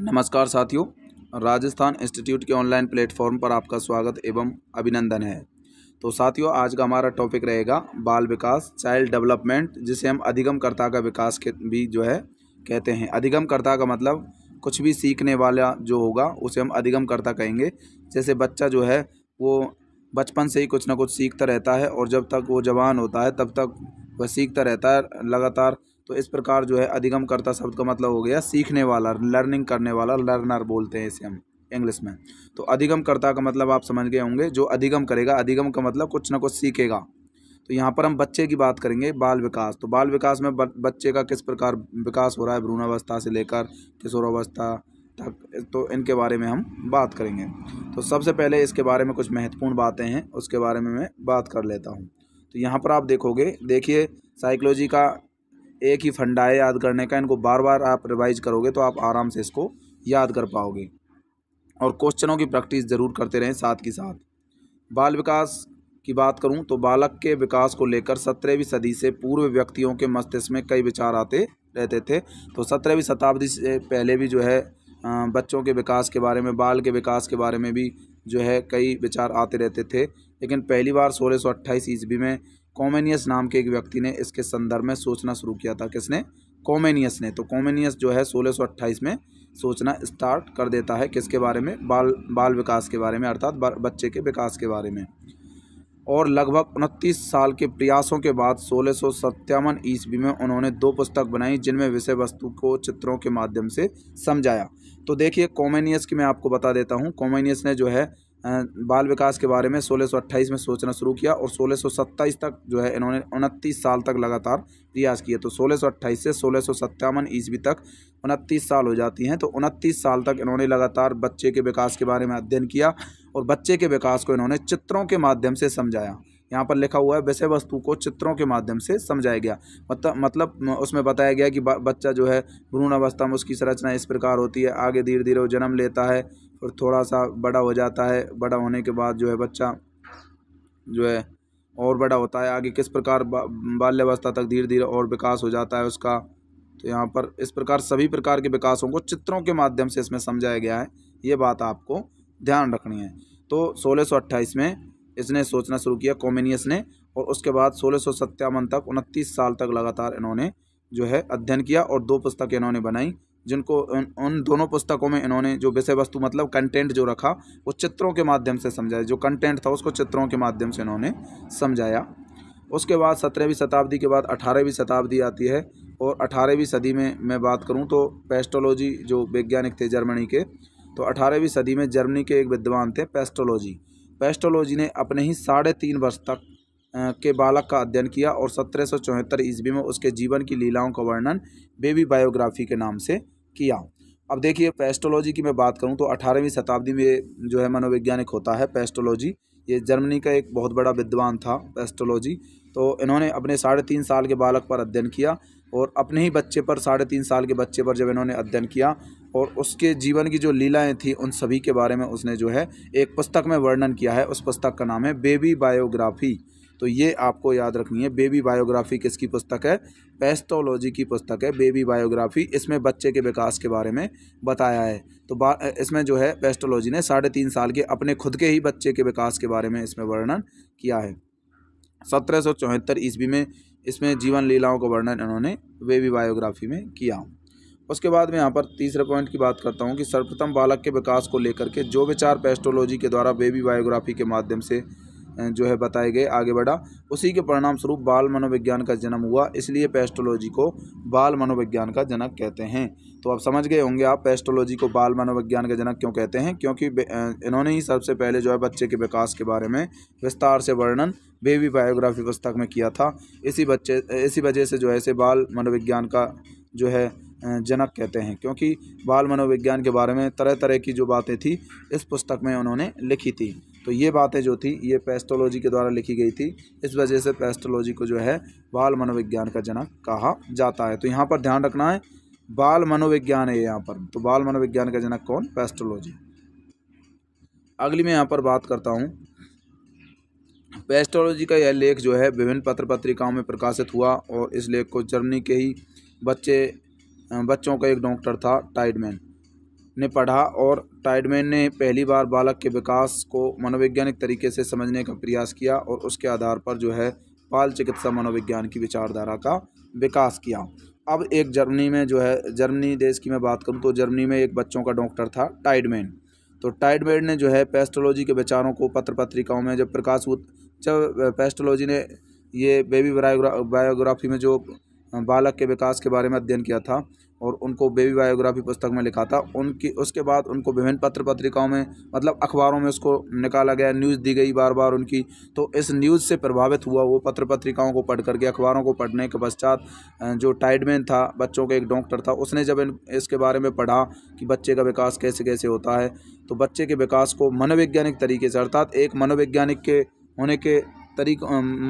नमस्कार साथियों राजस्थान इंस्टीट्यूट के ऑनलाइन प्लेटफॉर्म पर आपका स्वागत एवं अभिनंदन है तो साथियों आज का हमारा टॉपिक रहेगा बाल विकास चाइल्ड डेवलपमेंट जिसे हम अधिगमकर्ता का विकास के भी जो है कहते हैं अधिगमकर्ता का मतलब कुछ भी सीखने वाला जो होगा उसे हम अधिगमकर्ता कहेंगे जैसे बच्चा जो है वो बचपन से ही कुछ ना कुछ सीखता रहता है और जब तक वो जवान होता है तब तक वह सीखता रहता है लगातार तो इस प्रकार जो है अधिगमकर्ता शब्द का मतलब हो गया सीखने वाला लर्निंग करने वाला लर्नर बोलते हैं इसे हम इंग्लिश में तो अधिगमकर्ता का मतलब आप समझ गए होंगे जो अधिगम करेगा अधिगम का मतलब कुछ ना कुछ सीखेगा तो यहाँ पर हम बच्चे की बात करेंगे बाल विकास तो बाल विकास में बच्चे का किस प्रकार विकास हो रहा है भ्रूणावस्था से लेकर किशोरावस्था तक तो इनके बारे में हम बात करेंगे तो सबसे पहले इसके बारे में कुछ महत्वपूर्ण बातें हैं उसके बारे में मैं बात कर लेता हूँ तो यहाँ पर आप देखोगे देखिए साइकोलॉजी का एक ही फंडा है याद करने का इनको बार बार आप रिवाइज करोगे तो आप आराम से इसको याद कर पाओगे और क्वेश्चनों की प्रैक्टिस ज़रूर करते रहें साथ ही साथ बाल विकास की बात करूं तो बालक के विकास को लेकर सत्रहवीं सदी से पूर्व व्यक्तियों के मस्तिष्क में कई विचार आते रहते थे तो सत्रहवीं शताब्दी से पहले भी जो है बच्चों के विकास के बारे में बाल के विकास के बारे में भी जो है कई विचार आते रहते थे लेकिन पहली बार सोलह सौ अट्ठाईस ईस्वी में कॉमेनियस नाम के एक व्यक्ति ने इसके संदर्भ में सोचना शुरू किया था किसने कॉमेनियस ने तो कॉमेनियस जो है सोलह में सोचना स्टार्ट कर देता है किसके बारे में बाल बाल विकास के बारे में अर्थात बच्चे के विकास के बारे में और लगभग उनतीस साल के प्रयासों के बाद सोलह सौ सत्तावन ईस्वी में उन्होंने दो पुस्तक बनाई जिनमें विषय वस्तु को चित्रों के माध्यम से समझाया तो देखिए कॉमेनियस की मैं आपको बता देता हूँ कॉमेनियस ने जो है बाल विकास के बारे में 1628 में सोचना शुरू किया और 1627 तक जो है इन्होंने उनतीस साल तक लगातार रियाज किया तो 1628 से सोलह सौ ईस्वी तक उनतीस साल हो जाती हैं तो उनतीस साल तक इन्होंने लगातार बच्चे के विकास के बारे में अध्ययन किया और बच्चे के विकास को इन्होंने चित्रों के माध्यम से समझाया यहाँ पर लिखा हुआ है विषय वस्तु को चित्रों के माध्यम से समझाया गया मतलब उसमें बताया गया कि बच्चा जो है भ्रूण अवस्था में उसकी संरचना इस प्रकार होती है आगे धीरे धीरे वो जन्म लेता है फिर थोड़ा सा बड़ा हो जाता है बड़ा होने के बाद जो है बच्चा जो है और बड़ा होता है आगे किस प्रकार बाल्यावस्था तक धीरे धीरे और विकास हो जाता है उसका तो यहाँ पर इस प्रकार सभी प्रकार के विकासों को चित्रों के माध्यम से इसमें समझाया गया है ये बात आपको ध्यान रखनी है तो सोलह में इसने सोचना शुरू किया कॉमिनियस ने और उसके बाद सोलह तक उनतीस साल तक लगातार इन्होंने जो है अध्ययन किया और दो पुस्तकें इन्होंने बनाई जिनको उन, दोनों पुस्तकों में इन्होंने जो विषय वस्तु मतलब कंटेंट जो रखा वो चित्रों के माध्यम से समझाया जो कंटेंट था उसको चित्रों के माध्यम से इन्होंने समझाया उसके बाद सत्रहवीं शताब्दी के बाद अठारहवीं शताब्दी आती है और अठारहवीं सदी में मैं बात करूँ तो पेस्टोलॉजी जो वैज्ञानिक थे जर्मनी के तो अठारहवीं सदी में जर्मनी के एक विद्वान थे पेस्टोलॉजी पेस्टोलॉजी ने अपने ही साढ़े तीन वर्ष तक के बालक का अध्ययन किया और सत्रह सौ ईस्वी में उसके जीवन की लीलाओं का वर्णन बेबी बायोग्राफी के नाम से किया अब देखिए पेस्टोलॉजी की मैं बात करूँ तो अठारहवीं शताब्दी में जो है मनोवैज्ञानिक होता है पेस्टोलॉजी ये जर्मनी का एक बहुत बड़ा विद्वान था पेस्टोलॉजी तो इन्होंने अपने साढ़े तीन साल के बालक पर अध्ययन किया और अपने ही बच्चे पर साढ़े तीन साल के बच्चे पर जब इन्होंने अध्ययन किया और उसके जीवन की जो लीलाएं थी उन सभी के बारे में उसने जो है एक पुस्तक में वर्णन किया है उस पुस्तक का नाम है बेबी बायोग्राफी तो ये आपको याद रखनी है बेबी बायोग्राफी किसकी पुस्तक है पेस्टोलॉजी की पुस्तक है बेबी बायोग्राफी इसमें बच्चे के विकास के बारे में बताया है तो इसमें जो है पेस्टोलॉजी ने साढ़े तीन साल के अपने खुद के ही बच्चे के विकास के बारे में इसमें वर्णन किया है सत्रह सौ चौहत्तर ईस्वी में इसमें जीवन लीलाओं का वर्णन इन्होंने बेबी बायोग्राफी में किया उसके बाद मैं यहाँ पर तीसरे पॉइंट की बात करता हूँ कि सर्वप्रथम बालक के विकास को लेकर के जो विचार पेस्टोलॉजी के द्वारा बेबी बायोग्राफी के माध्यम से जो है बताए गए आगे बढ़ा उसी के परिणाम स्वरूप बाल मनोविज्ञान का जन्म हुआ इसलिए पेस्टोलॉजी को बाल मनोविज्ञान का जनक कहते हैं तो आप समझ गए होंगे आप पेस्टोलॉजी को बाल मनोविज्ञान का जनक क्यों कहते हैं क्योंकि इन्होंने ही सबसे पहले जो है बच्चे के विकास के बारे में विस्तार से वर्णन बेबी बायोग्राफी पुस्तक में किया था इसी बच्चे इसी वजह से जो है इसे बाल मनोविज्ञान का जो है जनक कहते हैं क्योंकि बाल मनोविज्ञान के बारे में तरह तरह की जो बातें थी इस पुस्तक में उन्होंने लिखी थी तो ये बातें जो थी ये पेस्टोलॉजी के द्वारा लिखी गई थी इस वजह से पेस्टोलॉजी को जो है बाल मनोविज्ञान का जनक कहा जाता है तो यहाँ पर ध्यान रखना है बाल मनोविज्ञान है यहाँ पर तो बाल मनोविज्ञान का जनक कौन पेस्टोलॉजी अगली मैं यहाँ पर बात करता हूँ पेस्टोलॉजी का यह लेख जो है विभिन्न पत्र पत्रिकाओं में प्रकाशित हुआ और इस लेख को जर्मनी के ही बच्चे बच्चों का एक डॉक्टर था टाइडमैन ने पढ़ा और टाइडमैन ने पहली बार बालक के विकास को मनोवैज्ञानिक तरीके से समझने का प्रयास किया और उसके आधार पर जो है बाल चिकित्सा मनोविज्ञान की विचारधारा का विकास किया अब एक जर्मनी में जो है जर्मनी देश की मैं बात करूँ तो जर्मनी में एक बच्चों का डॉक्टर था टाइडमैन तो टाइडमेड ने जो है पेस्टोलॉजी के विचारों को पत्र पत्रिकाओं में जब प्रकाश जब पेस्टोलॉजी ने ये बेबी बायोग्राफी में जो बालक के विकास के बारे में अध्ययन किया था और उनको बेबी बायोग्राफी पुस्तक में लिखा था उनकी उसके बाद उनको विभिन्न पत्र पत्रिकाओं में मतलब अखबारों में उसको निकाला गया न्यूज़ दी गई बार बार उनकी तो इस न्यूज़ से प्रभावित हुआ वो पत्र पत्रिकाओं को पढ़ करके अखबारों को पढ़ने के पश्चात जो टाइडमैन था बच्चों का एक डॉक्टर था उसने जब इन, इसके बारे में पढ़ा कि बच्चे का विकास कैसे कैसे होता है तो बच्चे के विकास को मनोवैज्ञानिक तरीके से अर्थात एक मनोवैज्ञानिक के होने के तरीक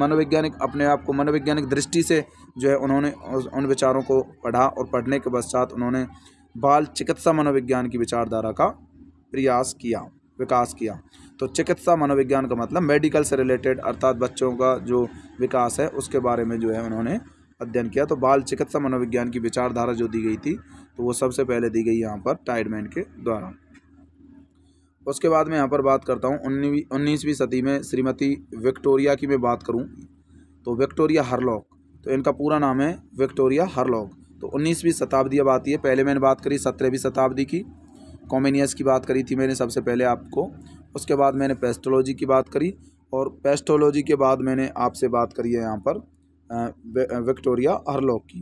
मनोवैज्ञानिक अपने आप को मनोवैज्ञानिक दृष्टि से जो है उन्होंने उन विचारों को पढ़ा और पढ़ने के पश्चात उन्होंने बाल चिकित्सा मनोविज्ञान की विचारधारा का प्रयास किया विकास किया तो चिकित्सा मनोविज्ञान का मतलब मेडिकल से रिलेटेड अर्थात बच्चों का जो विकास है उसके बारे में जो है उन्होंने अध्ययन किया तो बाल चिकित्सा मनोविज्ञान की विचारधारा जो दी गई थी तो वो सबसे पहले दी गई यहाँ पर टाइडमैन के द्वारा उसके बाद मैं यहाँ पर बात करता हूँ उन्नीसवीं उन्नीसवीं सदी में श्रीमती विक्टोरिया की मैं बात करूँ तो विक्टोरिया हरलॉक तो इनका पूरा नाम है विक्टोरिया हरलॉक तो उन्नीसवीं शताब्दी अब आती है पहले मैंने बात करी सत्रहवीं शताब्दी की कॉमेनियस की बात करी थी मैंने सबसे पहले आपको उसके बाद मैंने पेस्टोलॉजी की बात करी और पेस्टोलॉजी के बाद मैंने आपसे बात करी है यहाँ पर विक्टोरिया हरलॉक की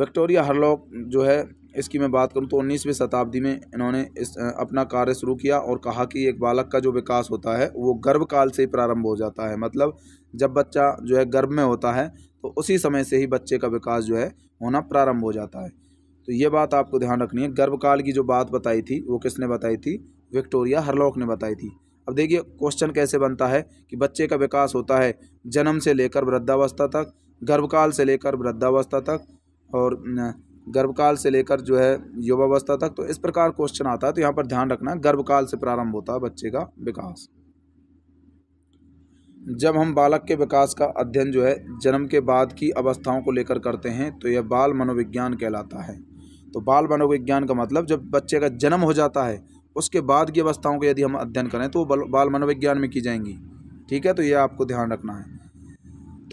विक्टोरिया हरलॉक जो है इसकी मैं बात करूँ तो उन्नीसवीं शताब्दी में इन्होंने इस अपना कार्य शुरू किया और कहा कि एक बालक का जो विकास होता है वो गर्भकाल से ही प्रारंभ हो जाता है मतलब जब बच्चा जो है गर्भ में होता है तो उसी समय से ही बच्चे का विकास जो है होना प्रारंभ हो जाता है तो ये बात आपको ध्यान रखनी है गर्भकाल की जो बात बताई थी वो किसने बताई थी विक्टोरिया हरलॉक ने बताई थी अब देखिए क्वेश्चन कैसे बनता है कि बच्चे का विकास होता है जन्म से लेकर वृद्धावस्था तक गर्भकाल से लेकर वृद्धावस्था तक और गर्भकाल से लेकर जो है युवावस्था तक तो इस प्रकार क्वेश्चन आता है तो यहाँ पर ध्यान रखना गर्भकाल से प्रारंभ होता है बच्चे का विकास जब हम बालक के विकास का अध्ययन जो है जन्म के बाद की अवस्थाओं को लेकर करते हैं तो यह बाल मनोविज्ञान कहलाता है तो बाल मनोविज्ञान का मतलब जब बच्चे का जन्म हो जाता है उसके बाद की अवस्थाओं का यदि हम अध्ययन करें तो वो बाल मनोविज्ञान में की जाएंगी ठीक है तो यह आपको ध्यान रखना है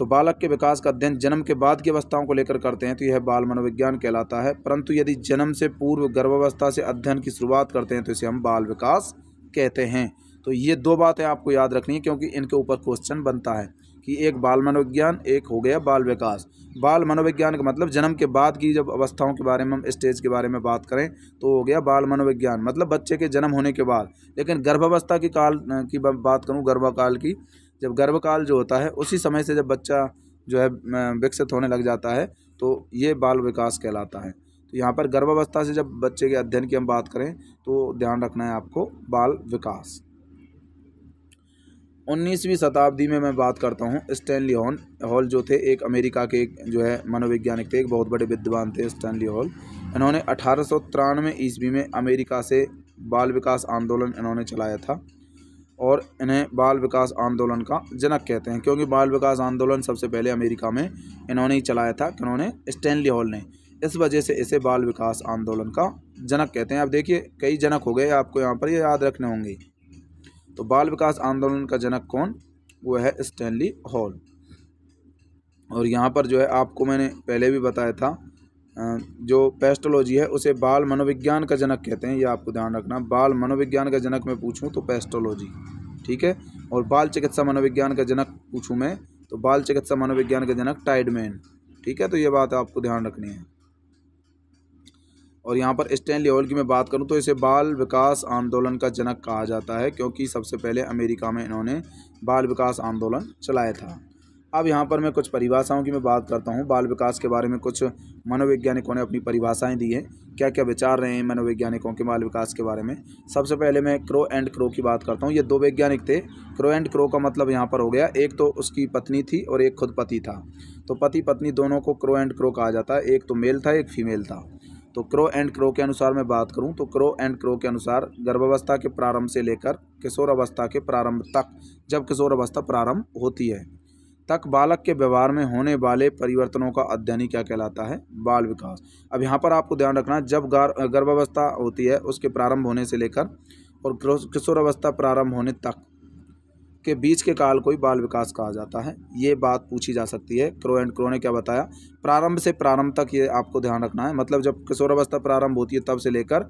तो बालक के विकास का अध्ययन जन्म के बाद की अवस्थाओं को लेकर करते हैं तो यह बाल मनोविज्ञान कहलाता है परंतु यदि जन्म से पूर्व गर्भावस्था से अध्ययन की शुरुआत करते हैं तो इसे हम बाल विकास कहते हैं तो ये दो बातें आपको याद रखनी है क्योंकि इनके ऊपर क्वेश्चन बनता है कि एक बाल मनोविज्ञान एक हो गया बाल विकास बाल मनोविज्ञान का मतलब जन्म के बाद की जब अवस्थाओं के बारे में हम स्टेज के बारे में बात करें तो हो गया बाल मनोविज्ञान मतलब बच्चे के जन्म होने के बाद लेकिन गर्भावस्था की काल की बात करूँ गर्भकाल की जब गर्भकाल जो होता है उसी समय से जब बच्चा जो है विकसित होने लग जाता है तो ये बाल विकास कहलाता है तो यहाँ पर गर्भावस्था से जब बच्चे के अध्ययन की हम बात करें तो ध्यान रखना है आपको बाल विकास उन्नीसवीं शताब्दी में मैं बात करता हूँ स्टैनली हॉल हॉल जो थे एक अमेरिका के एक जो है मनोवैज्ञानिक थे एक बहुत बड़े विद्वान थे स्टैनली हॉल इन्होंने अठारह ईस्वी में अमेरिका से बाल विकास आंदोलन इन्होंने चलाया था और इन्हें बाल विकास आंदोलन का जनक कहते हैं क्योंकि बाल विकास आंदोलन सबसे पहले अमेरिका में इन्होंने ही चलाया था इन्होंने स्टैनली हॉल ने इस वजह से इसे बाल विकास आंदोलन का जनक कहते हैं अब देखिए कई जनक हो गए आपको यहाँ पर ये याद रखने होंगे तो बाल विकास आंदोलन का जनक कौन वो है स्टैनली हॉल और यहाँ पर जो है आपको मैंने पहले भी बताया था जो पेस्टोलॉजी है उसे बाल मनोविज्ञान का जनक कहते हैं ये आपको ध्यान रखना बाल मनोविज्ञान का जनक मैं पूछूँ तो पेस्टोलॉजी ठीक है और बाल चिकित्सा मनोविज्ञान का जनक पूछूँ मैं तो बाल चिकित्सा मनोविज्ञान का जनक टाइडमैन ठीक है तो ये बात आपको ध्यान रखनी है और यहाँ पर स्टैनली लेवल की मैं बात करूँ तो इसे बाल विकास आंदोलन का जनक कहा जाता है क्योंकि सबसे पहले अमेरिका में इन्होंने बाल विकास आंदोलन चलाया था अब यहाँ पर मैं कुछ परिभाषाओं की मैं बात करता हूँ बाल विकास के बारे में कुछ मनोवैज्ञानिकों ने अपनी परिभाषाएं दी हैं क्या क्या विचार रहे हैं मनोवैज्ञानिकों के बाल विकास के बारे में सबसे पहले मैं क्रो एंड क्रो की बात करता हूँ ये दो वैज्ञानिक थे क्रो एंड क्रो का मतलब यहाँ पर हो गया एक तो उसकी पत्नी थी और एक खुद पति था तो पति पत्नी दोनों को क्रो एंड क्रो कहा जाता है एक तो मेल था एक फीमेल था तो क्रो एंड क्रो के अनुसार मैं बात करूं तो क्रो एंड क्रो के अनुसार गर्भावस्था के प्रारंभ से लेकर किशोर अवस्था के प्रारंभ तक जब किशोर अवस्था प्रारंभ होती है तक बालक के व्यवहार में होने वाले परिवर्तनों का अध्ययन ही क्या कहलाता है बाल विकास अब यहाँ पर आपको ध्यान रखना जब गर्भावस्था होती है उसके प्रारंभ होने से लेकर और किशोरावस्था प्रारंभ होने तक के बीच के काल को ही बाल विकास कहा जाता है ये बात पूछी जा सकती है क्रो एंड क्रो ने क्या बताया प्रारंभ से प्रारंभ तक ये आपको ध्यान रखना है मतलब जब किशोरावस्था प्रारंभ होती है तब से लेकर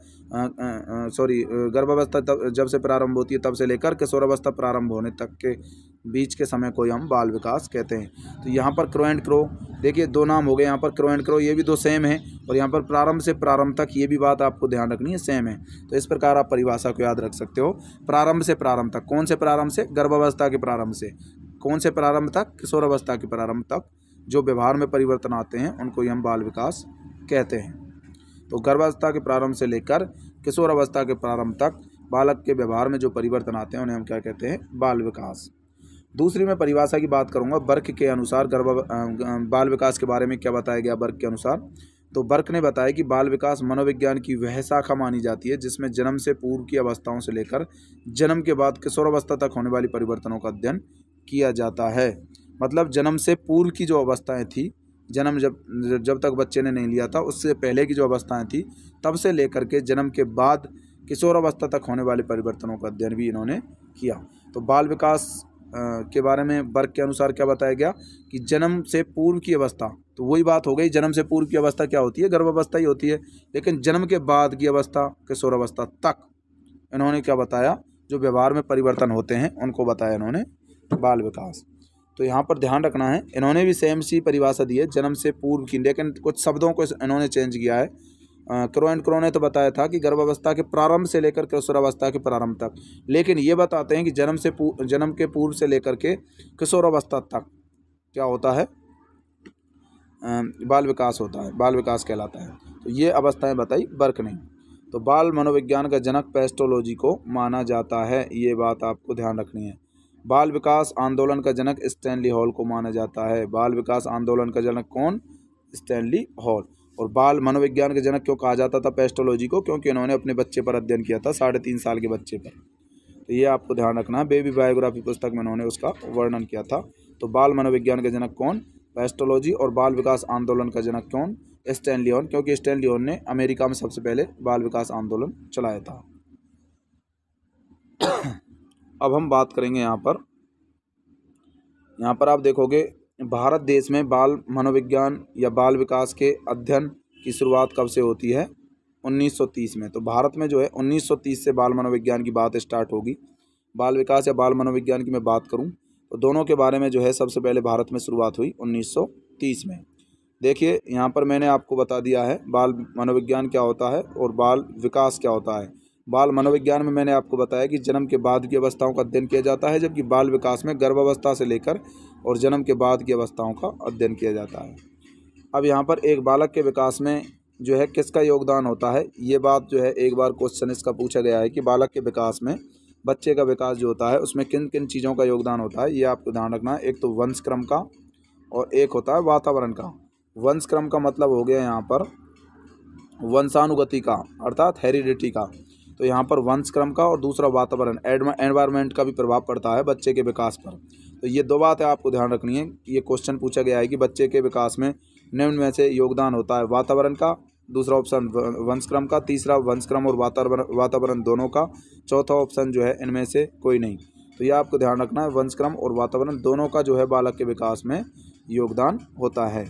सॉरी गर्भावस्था तब जब से प्रारंभ होती है तब से लेकर किशोरावस्था प्रारंभ होने तक के बीच के समय को ही हम बाल विकास कहते हैं तो यहाँ पर क्रो एंड क्रो देखिए दो नाम हो गए यहाँ पर क्रो एंड क्रो ये भी दो सेम है और यहाँ पर प्रारंभ से प्रारंभ तक ये भी बात आपको ध्यान रखनी है सेम है तो इस प्रकार आप परिभाषा को याद रख सकते हो प्रारंभ से प्रारंभ तक कौन से प्रारंभ से गर्भावस्था किशोरावस्था के प्रारंभ से कौन से प्रारंभ तक किशोरावस्था के प्रारंभ तक जो व्यवहार में परिवर्तन आते हैं उनको ही हम बाल विकास कहते हैं तो गर्भावस्था के प्रारंभ से लेकर किशोरावस्था के प्रारंभ तक बालक के व्यवहार में जो परिवर्तन आते हैं उन्हें हम क्या कहते हैं बाल विकास दूसरी मैं परिभाषा की बात करूंगा वर्ग के अनुसार गर्भ बाल विकास के बारे में क्या बताया गया वर्ग के अनुसार तो बर्क ने बताया कि बाल विकास मनोविज्ञान की वह शाखा मानी जाती है जिसमें जन्म से पूर्व की अवस्थाओं से लेकर जन्म के बाद किशोरावस्था तक होने वाली परिवर्तनों का अध्ययन किया जाता है मतलब जन्म से पूर्व की जो अवस्थाएं थी जन्म जब जब तक बच्चे ने नहीं लिया था उससे पहले की जो अवस्थाएं थी तब से लेकर के जन्म के बाद किशोरावस्था तक होने वाले परिवर्तनों का अध्ययन भी इन्होंने किया तो बाल विकास के बारे में वर्ग के अनुसार क्या बताया गया कि जन्म से पूर्व की अवस्था तो वही बात हो गई जन्म से पूर्व की अवस्था क्या होती है गर्भावस्था ही होती है लेकिन जन्म के बाद की अवस्था किशोरावस्था तक इन्होंने क्या बताया जो व्यवहार में परिवर्तन होते हैं उनको बताया इन्होंने बाल विकास तो यहाँ पर ध्यान रखना है इन्होंने भी सेम सी परिभाषा दी है जन्म से पूर्व की लेकिन कुछ शब्दों को इन्होंने चेंज किया है क्रो एंड क्रो ने तो बताया था कि गर्भावस्था के प्रारंभ से लेकर किशोरावस्था के प्रारंभ तक लेकिन ये बताते हैं कि जन्म से पूर्व जन्म के पूर्व से लेकर के किशोरावस्था तक क्या होता है बाल विकास होता है बाल विकास कहलाता है तो ये अवस्थाएं बताई बर्क ने तो बाल मनोविज्ञान का जनक पेस्टोलॉजी को माना जाता है ये बात आपको ध्यान रखनी है बाल विकास आंदोलन का जनक स्टैनली हॉल को माना जाता है बाल विकास आंदोलन का जनक कौन स्टैनली हॉल और बाल मनोविज्ञान का जनक क्यों कहा जाता था पेस्टोलॉजी को क्योंकि इन्होंने अपने बच्चे पर अध्ययन किया था साढ़े तीन साल के बच्चे पर तो ये आपको ध्यान रखना बेबी बायोग्राफी पुस्तक में इन्होंने उसका वर्णन किया था तो बाल मनोविज्ञान का जनक कौन पेस्टोलॉजी और बाल विकास आंदोलन का जनक कौन स्टैन लियोन क्योंकि स्टैन लियोन ने अमेरिका में सबसे पहले बाल विकास आंदोलन चलाया था अब हम बात करेंगे यहाँ पर यहाँ पर आप देखोगे भारत देश में बाल मनोविज्ञान या बाल विकास के अध्ययन की शुरुआत कब से होती है 1930 में तो भारत में जो है 1930 से बाल मनोविज्ञान की बात स्टार्ट होगी बाल विकास या बाल मनोविज्ञान की मैं बात करूँ दोनों के बारे में जो है सबसे पहले भारत में शुरुआत हुई 1930 में देखिए यहाँ पर मैंने आपको बता दिया है बाल मनोविज्ञान क्या होता है और बाल विकास क्या होता है बाल मनोविज्ञान में मैंने आपको बताया कि जन्म के बाद की अवस्थाओं का अध्ययन किया जाता है जबकि बाल विकास में गर्भावस्था से लेकर और जन्म के बाद की अवस्थाओं का अध्ययन किया जाता है अब यहाँ पर एक बालक के विकास में जो है किसका योगदान होता है ये बात जो है एक बार क्वेश्चन इसका पूछा गया है कि बालक के विकास में बच्चे का विकास जो होता है उसमें किन किन चीज़ों का योगदान होता है ये आपको ध्यान रखना है एक तो वंश क्रम का और एक होता है वातावरण का वंश क्रम का मतलब हो गया यहाँ पर वंशानुगति का अर्थात हेरिडिटी का तो यहाँ पर वंश क्रम का और दूसरा वातावरण एनवायरमेंट का भी प्रभाव पड़ता है बच्चे के विकास पर तो ये दो बातें आपको ध्यान रखनी है ये क्वेश्चन पूछा गया है कि बच्चे के विकास में निम्न में से योगदान होता है वातावरण का दूसरा ऑप्शन वंशक्रम का तीसरा वंशक्रम और वातावरण वातावरण दोनों का चौथा ऑप्शन जो है इनमें से कोई नहीं तो यह आपको ध्यान रखना है वंशक्रम और वातावरण दोनों का जो है बालक के विकास में योगदान होता है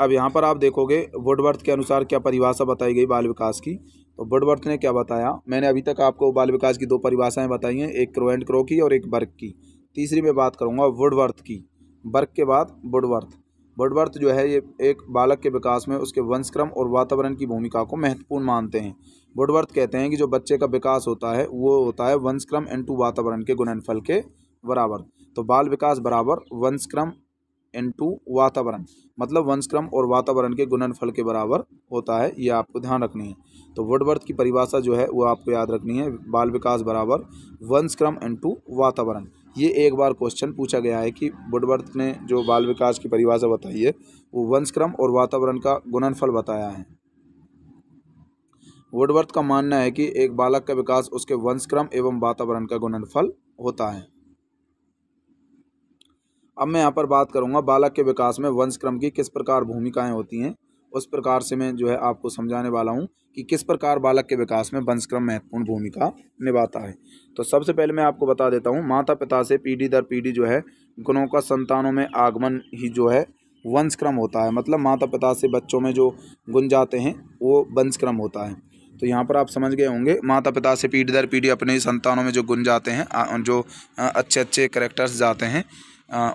अब यहाँ पर आप देखोगे वुडवर्थ के अनुसार क्या परिभाषा बताई गई बाल विकास की तो वुडवर्थ ने क्या बताया मैंने अभी तक आपको बाल विकास की दो परिभाषाएं बताई हैं एक क्रो एंड क्रो की और एक बर्क की तीसरी मैं बात करूँगा वुडवर्थ की बर्क के बाद वुडवर्थ बुडवर्थ जो है ये एक बालक के विकास में उसके वंशक्रम और वातावरण की भूमिका को महत्वपूर्ण मानते हैं बुडवर्थ कहते हैं कि जो बच्चे का विकास होता है वो होता है वंशक्रम इंटू वातावरण के गुणनफल के बराबर तो बाल विकास बराबर वंशक्रम टू वातावरण मतलब वंशक्रम और वातावरण के गुणनफल के बराबर होता है ये आपको ध्यान रखनी है तो वुडवर्थ की परिभाषा जो है वो आपको याद रखनी है बाल विकास बराबर वंशक्रम इंटू वातावरण ये एक बार क्वेश्चन पूछा गया है कि बुडवर्थ ने जो बाल विकास की परिभाषा बताई है वो वंशक्रम और वातावरण का गुणनफल बताया है वुडवर्थ का मानना है कि एक बालक का विकास उसके वंशक्रम एवं वातावरण का गुणनफल होता है अब मैं यहाँ पर बात करूँगा बालक के विकास में वंशक्रम की किस प्रकार भूमिकाएं होती हैं उस प्रकार से मैं जो है आपको समझाने वाला हूँ कि किस प्रकार बालक के विकास में वंशक्रम महत्वपूर्ण भूमिका निभाता है तो सबसे पहले मैं आपको बता देता हूँ माता पिता से पीढ़ी दर पीढ़ी जो है गुणों का संतानों में आगमन ही जो है वंशक्रम होता है मतलब माता पिता से बच्चों में जो गुण जाते हैं वो वंशक्रम होता है तो यहाँ पर आप समझ गए होंगे माता पिता से पीढ़ी दर पीढ़ी अपने संतानों में जो गुण जाते हैं जो अच्छे अच्छे करेक्टर्स जाते हैं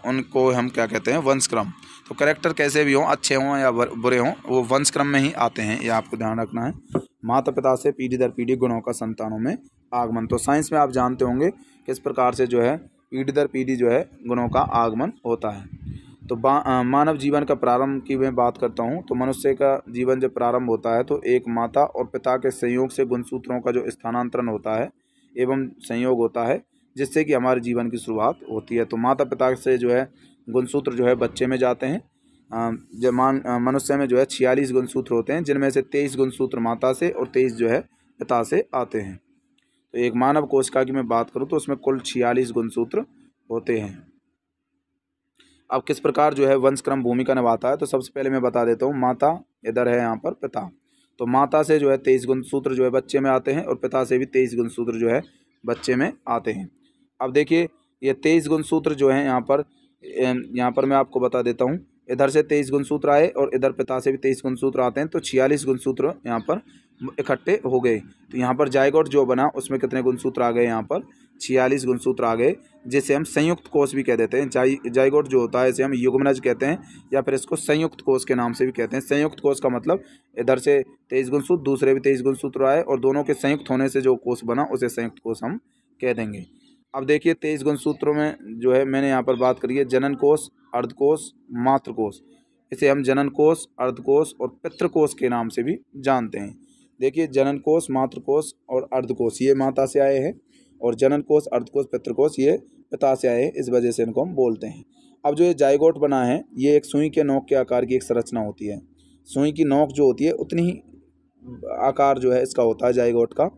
उनको हम क्या कहते हैं वंशक्रम तो करेक्टर कैसे भी हों अच्छे हों या बुरे हों वो वंश क्रम में ही आते हैं ये आपको ध्यान रखना है माता पिता से पीढ़ी दर पीढ़ी गुणों का संतानों में आगमन तो साइंस में आप जानते होंगे किस प्रकार से जो है पीढ़ी दर पीढ़ी जो है गुणों का आगमन होता है तो आ, मानव जीवन का प्रारंभ की मैं बात करता हूँ तो मनुष्य का जीवन जब प्रारंभ होता है तो एक माता और पिता के संयोग से गुणसूत्रों का जो स्थानांतरण होता है एवं संयोग होता है जिससे कि हमारे जीवन की शुरुआत होती है तो माता पिता से जो है गुणसूत्र जो है बच्चे में जाते हैं जमान मनुष्य में जो है छियालीस गुणसूत्र होते हैं जिनमें से तेईस गुणसूत्र माता से और तेईस जो है पिता से आते हैं तो एक मानव कोशिका की मैं बात करूँ तो उसमें कुल छियालीस गुणसूत्र होते हैं अब किस प्रकार जो है वंशक्रम भूमिका निभाता है तो सबसे पहले मैं बता देता हूँ माता इधर है यहाँ पर पिता तो माता से जो है तेईस गुणसूत्र जो है बच्चे में आते हैं और पिता से भी तेईस गुणसूत्र जो है बच्चे में आते हैं अब देखिए ये तेईस गुणसूत्र जो है यहाँ पर यहाँ पर मैं आपको बता देता हूँ इधर से तेईस गुणसूत्र आए और इधर पिता से भी तेईस गुणसूत्र आते हैं तो छियालीस गुणसूत्र यहाँ पर इकट्ठे हो गए तो यहाँ पर जायगोट जो बना उसमें कितने गुणसूत्र आ गए यहाँ पर छियालीस गुणसूत्र आ गए जिसे हम संयुक्त कोष भी कह देते हैं जायगोट जो होता है इसे हम युगमनज कहते हैं या फिर इसको संयुक्त कोष के नाम से भी कहते हैं संयुक्त कोष का मतलब इधर से तेईस गुणसूत्र दूसरे भी तेईस गुणसूत्र आए और दोनों के संयुक्त होने से जो कोष बना उसे संयुक्त कोष हम कह देंगे अब देखिए तेईस गुण सूत्रों में जो है मैंने यहाँ पर बात करी है जनन कोष अर्धकोष मातृकोष इसे हम जनन कोष अर्धकोष और पितृकोष के नाम से भी जानते हैं देखिए जनन कोष मातृकोष और अर्धकोष ये माता से आए हैं और जनन कोष अर्धकोष पितृकोष ये पिता से आए हैं इस वजह से इनको हम बोलते हैं अब जो ये जायगोट बना है ये एक सुई के नोक के आकार की एक संरचना होती है सुई की नोक जो होती है उतनी ही आकार जो है इसका होता है जायगोट का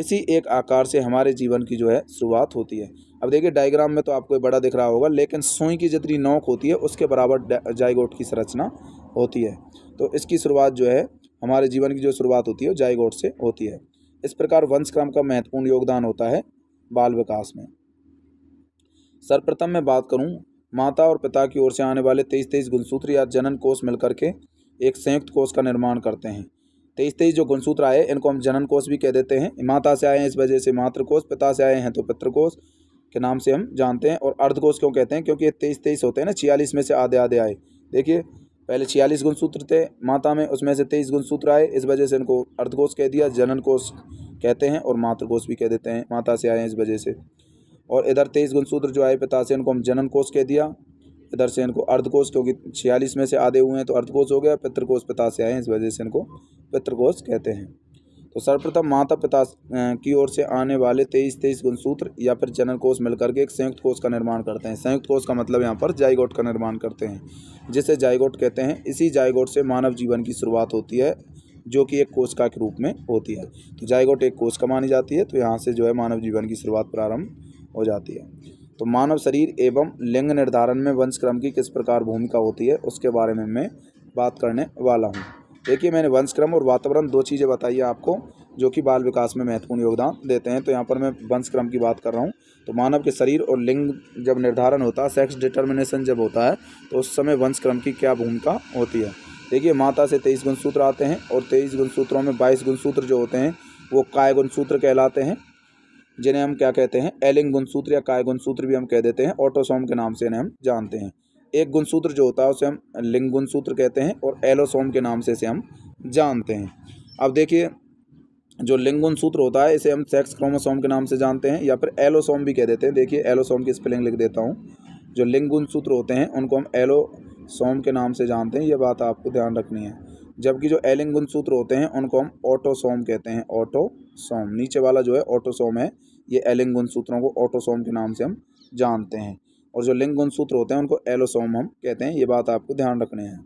इसी एक आकार से हमारे जीवन की जो है शुरुआत होती है अब देखिए डायग्राम में तो आपको बड़ा दिख रहा होगा लेकिन सुई की जितनी नोक होती है उसके बराबर जायगोट की संरचना होती है तो इसकी शुरुआत जो है हमारे जीवन की जो शुरुआत होती है जायगोट से होती है इस प्रकार वंशक्रम का महत्वपूर्ण योगदान होता है बाल विकास में सर्वप्रथम मैं बात करूँ माता और पिता की ओर से आने वाले तेईस तेईस गुणसूत्र या जनन कोष मिलकर के एक संयुक्त कोष का निर्माण करते हैं तेईस तो तेईस जो गुणसूत्र आए इनको हम जनन कोष भी कह देते हैं माता से आए हैं इस वजह से मातृकोष पिता से आए हैं तो पितृकोष के नाम से हम जानते हैं और अर्धकोष क्यों कहते हैं क्योंकि ये तेईस तेईस होते हैं ना छियालीस में से आधे आधे आए देखिए पहले छियालीस गुणसूत्र थे माता में उसमें से तेईस गुणसूत्र आए इस वजह से इनको अर्धकोष कह दिया जनन कोष कहते हैं और मातृकोष भी कह देते हैं माता से आए हैं इस वजह से और इधर तेईस गुणसूत्र जो आए पिता से इनको हम जनन कोष कह दिया इधर से इनको अर्धकोष क्योंकि छियालीस में से आधे हुए हैं तो अर्धकोष हो गया पितृकोष पिता से आए हैं इस वजह से इनको पितृकोष कहते हैं तो सर्वप्रथम माता पिता की ओर से आने वाले तेईस तेईस गुणसूत्र या फिर जनन कोष मिलकर के एक संयुक्त कोष का निर्माण करते हैं संयुक्त कोष का मतलब यहाँ पर जायगोट का निर्माण करते हैं जिसे जायगोट कहते हैं इसी जायगोट से मानव जीवन की शुरुआत होती है जो कि एक कोशिका के रूप में होती है तो जायगोट एक का मानी जाती है तो यहाँ से जो है मानव जीवन की शुरुआत प्रारंभ हो जाती है तो मानव शरीर एवं लिंग निर्धारण में वंश क्रम की किस प्रकार भूमिका होती है उसके बारे में मैं बात करने वाला हूँ देखिए मैंने वंश क्रम और वातावरण दो चीज़ें बताई है आपको जो कि बाल विकास में महत्वपूर्ण योगदान देते हैं तो यहाँ पर मैं वंश क्रम की बात कर रहा हूँ तो मानव के शरीर और लिंग जब निर्धारण होता है सेक्स डिटर्मिनेशन जब होता है तो उस समय वंश क्रम की क्या भूमिका होती है देखिए माता से तेईस गुणसूत्र आते हैं और तेईस गुणसूत्रों में बाईस गुणसूत्र जो होते हैं वो काय गुणसूत्र कहलाते हैं जिन्हें हम क्या कहते हैं एलिंग गुणसूत्र या काय गुणसूत्र भी हम कह देते हैं ऑटोसोम के नाम से इन्हें हम जानते हैं एक गुणसूत्र जो होता है उसे हम लिंग गुणसूत्र कहते हैं और एलोसोम के नाम से इसे हम जानते हैं अब देखिए जो लिंगुन सूत्र होता है इसे हम सेक्स क्रोमोसोम के नाम से जानते हैं या फिर एलोसोम भी कह देते हैं देखिए एलोसोम की स्पेलिंग लिख देता हूँ जो लिंगुन सूत्र होते हैं उनको हम एलोसोम के नाम से जानते हैं ये बात आपको ध्यान रखनी है जबकि जो एलिंगुन सूत्र होते हैं उनको हम ऑटोसोम कहते हैं ऑटोसोम नीचे वाला जो है ऑटोसोम है ये एलिंग सूत्रों को ऑटोसोम के नाम से हम जानते हैं और जो लिंग सूत्र होते हैं उनको एलोसोम हम कहते हैं ये बात आपको ध्यान रखने हैं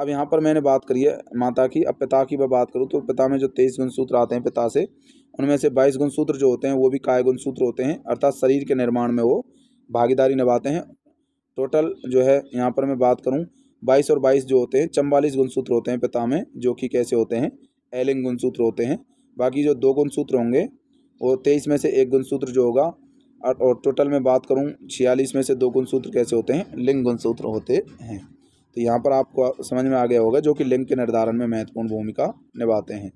अब यहाँ पर मैंने बात करी है माता की अब पिता की मैं बात करूँ तो पिता में जो तेईस गुण सूत्र आते हैं पिता से उनमें से बाईस गुण सूत्र जो होते हैं वो भी काय गुण सूत्र होते हैं अर्थात शरीर के निर्माण में वो भागीदारी निभाते हैं टोटल जो है यहाँ पर मैं बात करूँ बाईस और बाईस जो होते हैं चम्बालीस गुण सूत्र होते हैं पिता में जो कि कैसे होते हैं एलिंग गुण सूत्र होते हैं बाकी जो दो गुण सूत्र होंगे और तेईस में से एक गुणसूत्र जो होगा और टोटल में बात करूँ छियालीस में से दो गुणसूत्र कैसे होते हैं लिंग गुणसूत्र होते हैं तो यहाँ पर आपको समझ में आ गया होगा जो कि लिंग के निर्धारण में महत्वपूर्ण भूमिका निभाते हैं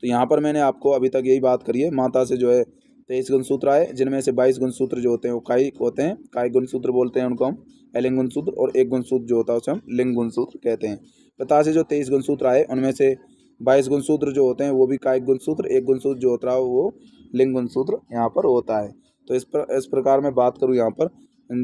तो यहाँ पर मैंने आपको अभी तक यही बात करी है माता से जो है तेईस गुणसूत्र आए जिनमें से बाईस गुणसूत्र जो होते हैं वो कायिक होते हैं कायिक गुणसूत्र बोलते हैं उनको हम एलिंग गुणसूत्र और एक गुणसूत्र जो होता है उसे हम लिंग गुणसूत्र कहते हैं पिता से जो तेईस गुणसूत्र आए उनमें से बाईस गुणसूत्र जो होते हैं वो भी कायिक गुणसूत्र एक गुणसूत्र जो होता है वो लिंग गुणसूत्र यहाँ पर होता है तो इस पर इस प्रकार मैं बात करूँ यहाँ पर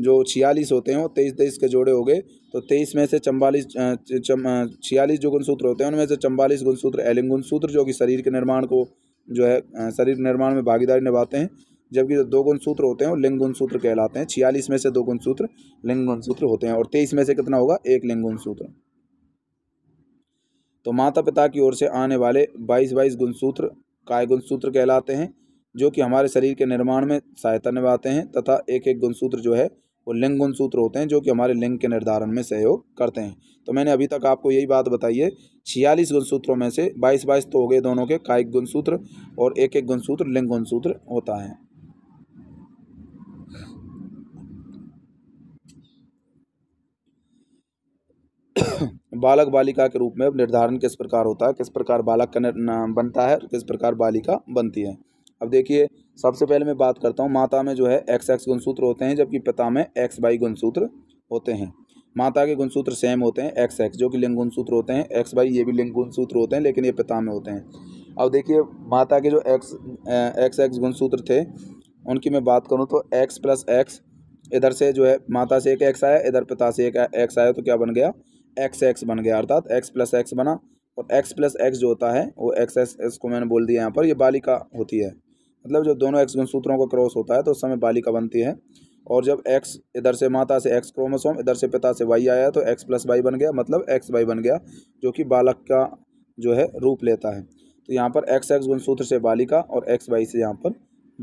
जो छियालीस होते हैं वो तेईस तेईस के जोड़े हो गए तो तेईस में से चम्बालीस छियालीस जो गुणसूत्र होते हैं उनमें से चम्बालीस गुणसूत्र एलिंग गुणसूत्र जो कि शरीर के निर्माण को जो है शरीर निर्माण में भागीदारी निभाते हैं जबकि जो दो गुणसूत्र होते हैं वो लिंग गुणसूत्र कहलाते हैं छियालीस में से दो गुणसूत्र लिंग गुणसूत्र होते हैं और तेईस में से कितना होगा एक लिंग गुणसूत्र तो माता पिता की ओर से आने वाले बाईस बाईस गुणसूत्र काय गुणसूत्र कहलाते हैं जो कि हमारे शरीर के निर्माण में सहायता निभाते हैं तथा एक एक गुणसूत्र जो है वो लिंग गुणसूत्र होते हैं जो कि हमारे लिंग के निर्धारण में सहयोग करते हैं तो मैंने अभी तक आपको यही बात बताई है छियालीस गुणसूत्रों में से बाईस बाईस तो हो गए दोनों के कायिक गुणसूत्र और एक एक गुणसूत्र लिंग गुणसूत्र होता है बालक बालिका के रूप में निर्धारण किस प्रकार होता है किस प्रकार बालक का बनता है किस प्रकार बालिका बनती है अब देखिए सबसे पहले मैं बात करता हूँ माता में जो है एक्स एक्स गुणसूत्र होते हैं जबकि पिता में एक्स वाई गुणसूत्र होते हैं माता के गुणसूत्र सेम होते हैं एक्स एक्स जो कि लिंग गुणसूत्र होते हैं एक्स वाई ये भी लिंग गुणसूत्र होते हैं लेकिन ये पिता में होते हैं अब देखिए माता के जो एक्स एक्स एक्स गुणसूत्र थे उनकी मैं बात करूँ तो एक्स प्लस एक्स इधर से जो है माता से एक एक्स आया इधर पिता से एक एक्स आया तो क्या बन गया एक्स एक्स बन गया अर्थात एक्स प्लस एक्स बना और एक्स प्लस एक्स जो होता है वो एक्स एस एस को मैंने बोल दिया यहाँ पर ये बालिका होती है मतलब जब दोनों एक्स गुणसूत्रों सूत्रों क्रॉस होता है तो उस समय बालिका बनती है और जब एक्स इधर से माता से एक्स क्रोमोसोम इधर से पिता से वाई आया तो एक्स प्लस वाई बन गया मतलब एक्स वाई बन गया जो कि बालक का जो है रूप लेता है तो यहाँ पर एक्स एक्स गुणसूत्र से बालिका और एक्स वाई से यहाँ पर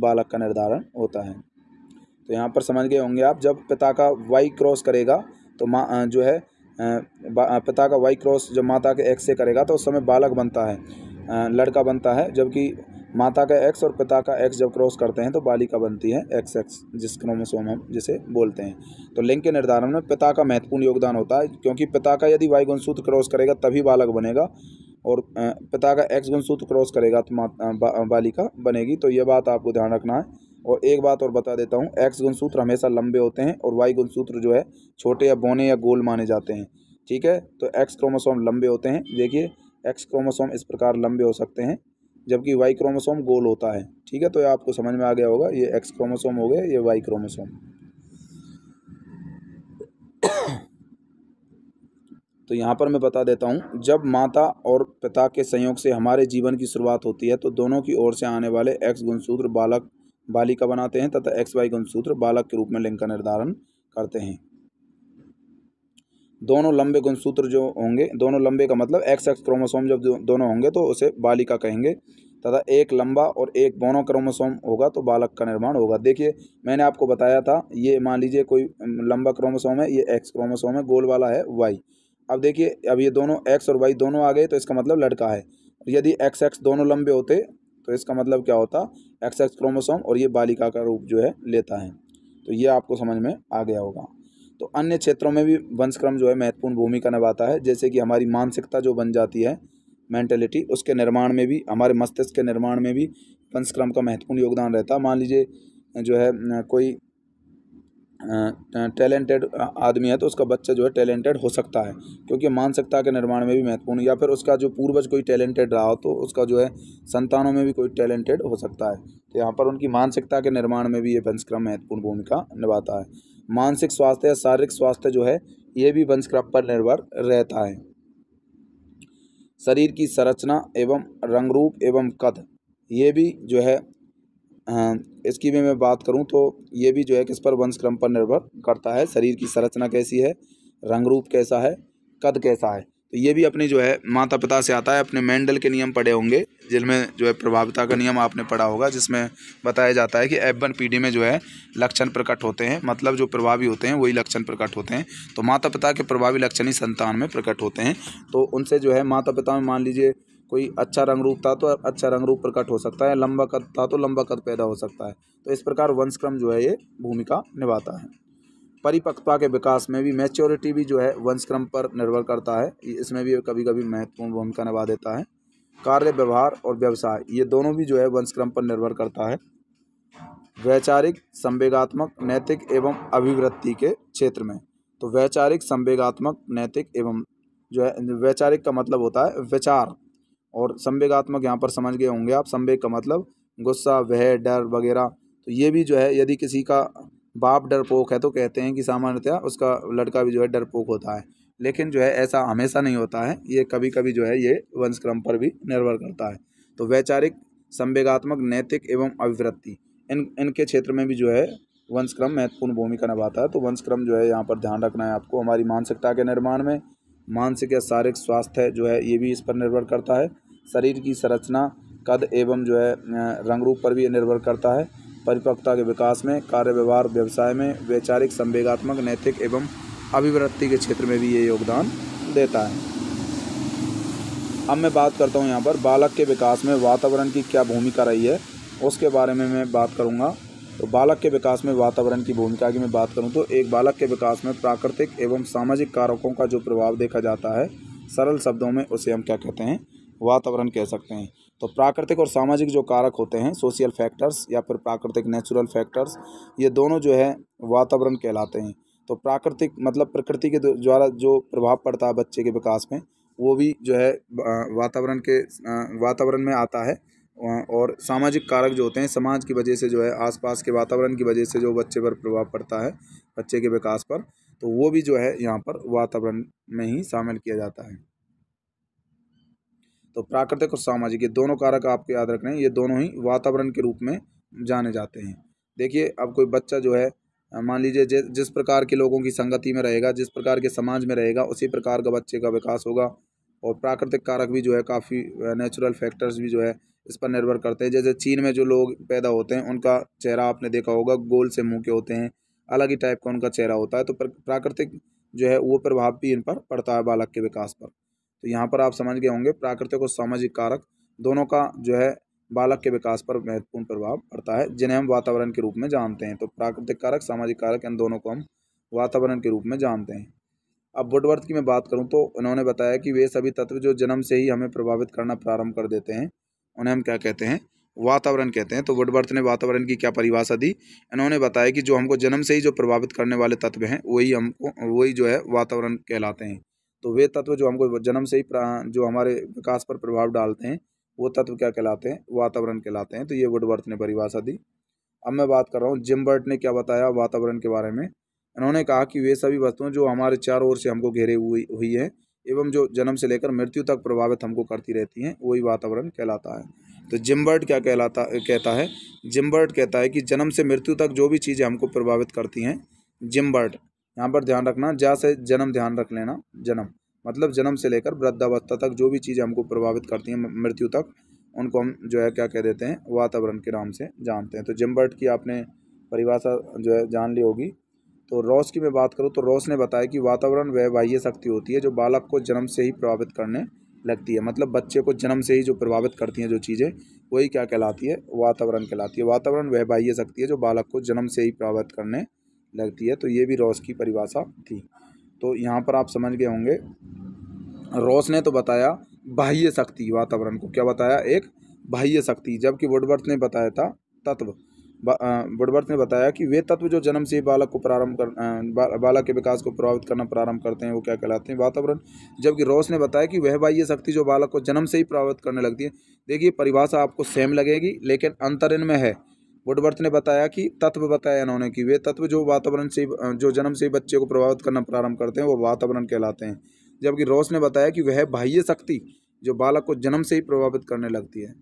बालक का निर्धारण होता है तो यहाँ पर समझ गए होंगे आप जब पिता का वाई क्रॉस करेगा तो माँ जो है पिता का वाई क्रॉस जब माता के एक्स से करेगा तो उस समय बालक बनता है लड़का बनता है जबकि माता का एक्स और पिता का एक्स जब क्रॉस करते हैं तो बालिका बनती है एक्स एक्स जिस क्रोमोसोम हम जिसे बोलते हैं तो लिंग के निर्धारण में पिता का महत्वपूर्ण योगदान होता है क्योंकि पिता का यदि वाई गुणसूत्र क्रॉस करेगा तभी बालक बनेगा और पिता का एक्स गुणसूत्र क्रॉस करेगा तो बालिका बनेगी तो ये बात आपको ध्यान रखना है और एक बात और बता देता हूँ एक्स गुणसूत्र हमेशा लंबे होते हैं और वाई गुणसूत्र जो है छोटे या बोने या गोल माने जाते हैं ठीक है तो एक्स क्रोमोसोम लंबे होते हैं देखिए एक्स क्रोमोसोम इस प्रकार लंबे हो सकते हैं जबकि वाई क्रोमोसोम गोल होता है ठीक है तो ये आपको समझ में आ गया होगा ये एक्स क्रोमोसोम हो गया ये वाई क्रोमोसोम तो यहाँ पर मैं बता देता हूँ जब माता और पिता के संयोग से हमारे जीवन की शुरुआत होती है तो दोनों की ओर से आने वाले एक्स गुणसूत्र बालक बालिका बनाते हैं तथा एक्स वाई गुण सूत्र बालक के रूप में लिंग का निर्धारण करते हैं दोनों लंबे गुण सूत्र जो होंगे दोनों लंबे का मतलब एक्स एक्स क्रोमोसोम जब दोनों होंगे तो उसे बालिका कहेंगे तथा एक लंबा और एक बोनो क्रोमोसोम होगा तो बालक का निर्माण होगा देखिए मैंने आपको बताया था ये मान लीजिए कोई लंबा क्रोमोसोम है ये एक्स क्रोमोसोम है गोल वाला है वाई अब देखिए अब ये दोनों एक्स और वाई दोनों आ गए तो इसका मतलब लड़का है यदि एक्स एक्स दोनों लंबे होते तो इसका मतलब क्या होता एक्स एक्स क्रोमोसोम और ये बालिका का रूप जो है लेता है तो ये आपको समझ में आ गया होगा तो अन्य क्षेत्रों में भी वंशक्रम जो है महत्वपूर्ण भूमिका निभाता है जैसे कि हमारी मानसिकता जो बन जाती है मेंटेलिटी उसके निर्माण में भी हमारे मस्तिष्क के निर्माण में भी वंशक्रम का महत्वपूर्ण योगदान रहता है मान लीजिए जो है कोई टैलेंटेड आदमी है तो उसका बच्चा जो है टैलेंटेड हो सकता है क्योंकि मानसिकता के निर्माण में भी महत्वपूर्ण या फिर उसका जो पूर्वज कोई टैलेंटेड रहा हो तो उसका जो है संतानों में भी कोई टैलेंटेड हो सकता है तो यहाँ पर उनकी मानसिकता के निर्माण में भी ये वंशक्रम महत्वपूर्ण भूमिका निभाता है मानसिक स्वास्थ्य या शारीरिक स्वास्थ्य जो है ये भी वंशक्रम पर निर्भर रहता है शरीर की संरचना एवं रंगरूप एवं कद ये भी जो है हाँ, इसकी भी मैं बात करूँ तो ये भी जो है किस पर वंशक्रम पर निर्भर करता है शरीर की संरचना कैसी है रंग रूप कैसा है कद कैसा है तो ये भी अपने जो है माता पिता से आता है अपने मेंडल के नियम पढ़े होंगे जिनमें जो है प्रभाविता का नियम आपने पढ़ा होगा जिसमें बताया जाता है कि एफ वन पीढ़ी में जो है लक्षण प्रकट होते हैं मतलब जो प्रभावी होते हैं वही लक्षण प्रकट होते हैं तो माता पिता के प्रभावी लक्षण ही संतान में प्रकट होते हैं तो उनसे जो है माता पिता में मान लीजिए कोई अच्छा रंग रूप था तो अच्छा रंग रूप प्रकट हो सकता है लंबा कद था तो लंबा कद पैदा हो सकता है तो इस प्रकार वंशक्रम जो है ये भूमिका निभाता है परिपक्वता के विकास में भी मैच्योरिटी भी जो है वंशक्रम पर निर्भर करता है इसमें भी कभी कभी महत्वपूर्ण भूमिका निभा देता है कार्य व्यवहार और व्यवसाय ये दोनों भी जो है वंशक्रम पर निर्भर करता है वैचारिक संवेगात्मक नैतिक एवं अभिवृत्ति के क्षेत्र में तो वैचारिक संवेगात्मक नैतिक एवं जो है वैचारिक का मतलब होता है विचार और संवेगात्मक यहाँ पर समझ गए होंगे आप संवेग का मतलब गुस्सा वह डर वगैरह तो ये भी जो है यदि किसी का बाप डरपोक है तो कहते हैं कि सामान्यतया उसका लड़का भी जो है डरपोक होता है लेकिन जो है ऐसा हमेशा नहीं होता है ये कभी कभी जो है ये वंशक्रम पर भी निर्भर करता है तो वैचारिक संवेगात्मक नैतिक एवं अभिवृत्ति इन इनके क्षेत्र में भी जो है वंशक्रम महत्वपूर्ण भूमिका निभाता है तो वंशक्रम जो है यहाँ पर ध्यान रखना है आपको हमारी मानसिकता के निर्माण में मानसिक या शारीरिक स्वास्थ्य जो है ये भी इस पर निर्भर करता है शरीर की संरचना कद एवं जो है रंग रूप पर भी निर्भर करता है परिपक्वता के विकास में कार्य व्यवहार व्यवसाय में वैचारिक संवेगात्मक नैतिक एवं अभिवृत्ति के क्षेत्र में भी ये योगदान देता है अब मैं बात करता हूँ यहाँ पर बालक के विकास में वातावरण की क्या भूमिका रही है उसके बारे में मैं बात करूँगा तो बालक के विकास में वातावरण की भूमिका की मैं बात करूँ तो एक बालक के विकास में प्राकृतिक एवं सामाजिक कारकों का जो प्रभाव देखा जाता है सरल शब्दों में उसे हम क्या कहते हैं वातावरण कह सकते हैं तो प्राकृतिक और सामाजिक जो कारक होते हैं सोशल फैक्टर्स या फिर प्राकृतिक नेचुरल फैक्टर्स ये दोनों जो है वातावरण कहलाते हैं तो प्राकृतिक मतलब प्रकृति के द्वारा जो प्रभाव पड़ता है बच्चे के विकास में वो भी जो है वातावरण के वातावरण में आता है और सामाजिक कारक जो होते हैं समाज की वजह से जो है आसपास के वातावरण की वजह से जो बच्चे पर प्रभाव पड़ता है बच्चे के विकास पर तो वो भी जो है यहाँ पर वातावरण में ही शामिल किया जाता है तो प्राकृतिक और सामाजिक ये दोनों कारक आपको याद रखने हैं ये दोनों ही वातावरण के रूप में जाने जाते हैं देखिए अब कोई बच्चा जो है मान लीजिए जिस प्रकार के लोगों की संगति में रहेगा जिस प्रकार के समाज में रहेगा उसी प्रकार का बच्चे का विकास होगा और प्राकृतिक कारक भी जो है काफ़ी नेचुरल फैक्टर्स भी जो है इस पर निर्भर करते हैं जैसे चीन में जो लोग पैदा होते हैं उनका चेहरा आपने देखा होगा गोल से मुँह के होते हैं अलग ही टाइप का उनका चेहरा होता है तो प्राकृतिक जो है वो प्रभाव भी इन पर पड़ता है बालक के विकास पर तो यहाँ पर आप समझ गए होंगे प्राकृतिक और सामाजिक कारक दोनों का जो है बालक के विकास पर महत्वपूर्ण प्रभाव पड़ता है जिन्हें हम वातावरण के रूप में जानते हैं तो प्राकृतिक कारक सामाजिक कारक इन दोनों को हम वातावरण के रूप में जानते हैं अब वुडवर्थ की मैं बात करूँ तो उन्होंने बताया कि वे सभी तत्व जो जन्म से ही हमें प्रभावित करना प्रारंभ कर देते हैं उन्हें हम क्या कहते हैं वातावरण कहते हैं तो वुडवर्थ ने वातावरण की क्या परिभाषा दी इन्होंने बताया कि जो हमको जन्म से ही जो प्रभावित करने वाले तत्व हैं वही हमको वही जो है वातावरण कहलाते हैं तो वे तत्व जो हमको जन्म से ही जो हमारे विकास पर प्रभाव डालते हैं वो तत्व क्या कहलाते हैं वातावरण कहलाते हैं तो ये वुडवर्थ ने परिभाषा दी अब मैं बात कर रहा हूँ जिम्बर्ट ने क्या बताया वातावरण के बारे में उन्होंने कहा कि वे सभी वस्तुएं जो हमारे चारों ओर से हमको घेरे हुई हुई हैं एवं जो जन्म से लेकर मृत्यु तक प्रभावित हमको करती रहती हैं वही वातावरण कहलाता है तो जिम्बर्ट क्या कहलाता कहता है जिम्बर्ट कहता है कि जन्म से मृत्यु तक जो भी चीज़ें हमको प्रभावित करती हैं जिम्बर्ट यहाँ पर ध्यान रखना जा से जन्म ध्यान रख लेना जन्म मतलब जन्म से लेकर वृद्धावस्था तक जो भी चीज़ें हमको प्रभावित करती हैं मृत्यु तक उनको हम जो है क्या कह देते हैं वातावरण के नाम से जानते हैं तो जिम्बर्ट की आपने परिभाषा जो है जान ली होगी तो रॉस की मैं बात करूँ तो रॉस ने बताया कि वातावरण वह बाह्य शक्ति होती है जो बालक को जन्म से ही प्रभावित करने लगती है मतलब बच्चे को जन्म से ही जो प्रभावित करती हैं जो चीज़ें वही क्या कहलाती है वातावरण कहलाती है वातावरण वह बाह्य शक्ति है जो बालक को जन्म से ही प्रभावित करने लगती है तो ये भी रॉस की परिभाषा थी तो यहाँ पर आप समझ गए होंगे रॉस ने तो बताया बाह्य शक्ति वातावरण को क्या बताया एक बाह्य शक्ति जबकि वुडवर्थ ने बताया था तत्व वुडवर्थ ने बताया कि वे तत्व जो जन्म से ही बालक को प्रारंभ कर बा, बालक के विकास को प्रभावित करना प्रारंभ करते हैं वो क्या कहलाते हैं वातावरण जबकि रोस ने बताया कि वह बाह्य शक्ति जो बालक को जन्म से ही प्रभावित करने लगती है देखिए परिभाषा आपको सेम लगेगी लेकिन अंतर इनमें है वुडवर्थ ने बताया कि तत्व बताया इन्होंने कि वे तत्व जो वातावरण से जो जन्म से ही बच्चे को प्रभावित करना प्रारंभ करते हैं वो वातावरण कहलाते हैं जबकि रोस ने बताया कि वह बाह्य शक्ति जो बालक को जन्म से ही प्रभावित करने लगती है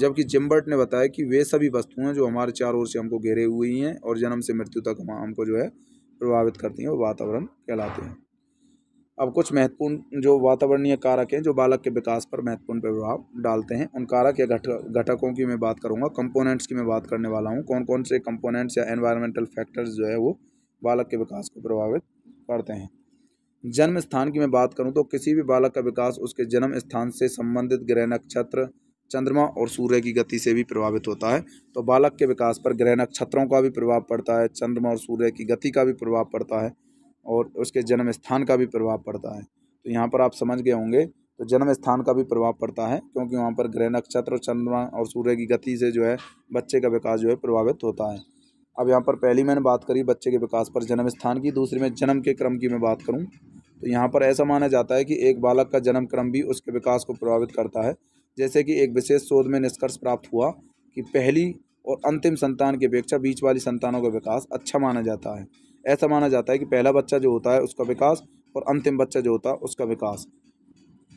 जबकि जिम्बर्ट ने बताया कि वे सभी वस्तुएं जो हमारे चारों ओर से हमको घेरे हुई हैं और जन्म से मृत्यु तक हम हमको जो है प्रभावित करती हैं वो वातावरण कहलाते हैं अब कुछ महत्वपूर्ण जो वातावरणीय कारक हैं जो बालक के विकास पर महत्वपूर्ण प्रभाव डालते हैं उन कारक या घट घटकों की मैं बात करूँगा कंपोनेंट्स की मैं बात करने वाला हूँ कौन कौन से कंपोनेंट्स या एनवायरमेंटल फैक्टर्स जो है वो बालक के विकास को प्रभावित करते हैं जन्म स्थान की मैं बात करूँ तो किसी भी बालक का विकास उसके जन्म स्थान से संबंधित ग्रह नक्षत्र चंद्रमा और सूर्य की गति से भी प्रभावित होता है तो बालक के विकास पर ग्रह नक्षत्रों का भी प्रभाव पड़ता है चंद्रमा और सूर्य की गति का भी प्रभाव पड़ता है और उसके जन्म स्थान का भी प्रभाव पड़ता है तो यहाँ पर आप समझ गए होंगे तो जन्म स्थान का भी प्रभाव पड़ता है क्योंकि वहाँ पर ग्रह नक्षत्र चंद्रमा और सूर्य की गति से जो है बच्चे का विकास जो है प्रभावित होता है अब यहाँ पर पहली मैंने बात करी बच्चे के विकास पर जन्म स्थान की दूसरी में जन्म के क्रम की मैं बात करूँ तो यहाँ पर ऐसा माना जाता है कि एक बालक का जन्म क्रम भी उसके विकास को प्रभावित करता है जैसे कि एक विशेष शोध में निष्कर्ष प्राप्त हुआ कि पहली और अंतिम संतान की अपेक्षा बीच वाली संतानों का विकास अच्छा माना जाता है ऐसा माना जाता है कि पहला बच्चा जो होता है उसका विकास और अंतिम बच्चा जो होता है उसका विकास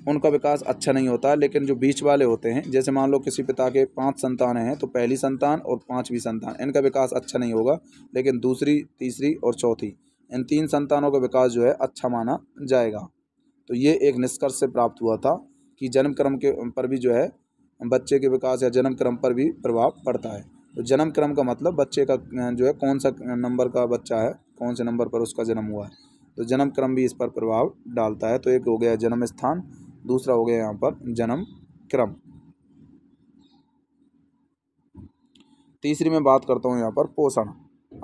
उनका विकास अच्छा नहीं होता लेकिन जो बीच वाले होते हैं जैसे मान लो किसी पिता के पांच संतान हैं तो पहली संतान और पांचवी संतान इनका विकास अच्छा नहीं होगा लेकिन दूसरी तीसरी और चौथी इन तीन संतानों का विकास जो है अच्छा माना जाएगा तो ये एक निष्कर्ष से प्राप्त हुआ था कि जन्म क्रम के पर भी जो है बच्चे के विकास या जन्म क्रम पर भी प्रभाव पड़ता है तो जन्म क्रम का मतलब बच्चे का जो है कौन सा नंबर का बच्चा है कौन से नंबर पर उसका जन्म हुआ है तो जन्म क्रम भी इस पर प्रभाव डालता है तो एक हो गया जन्म स्थान दूसरा हो गया यहाँ पर जन्म क्रम तीसरी मैं बात करता हूँ यहाँ पर पोषण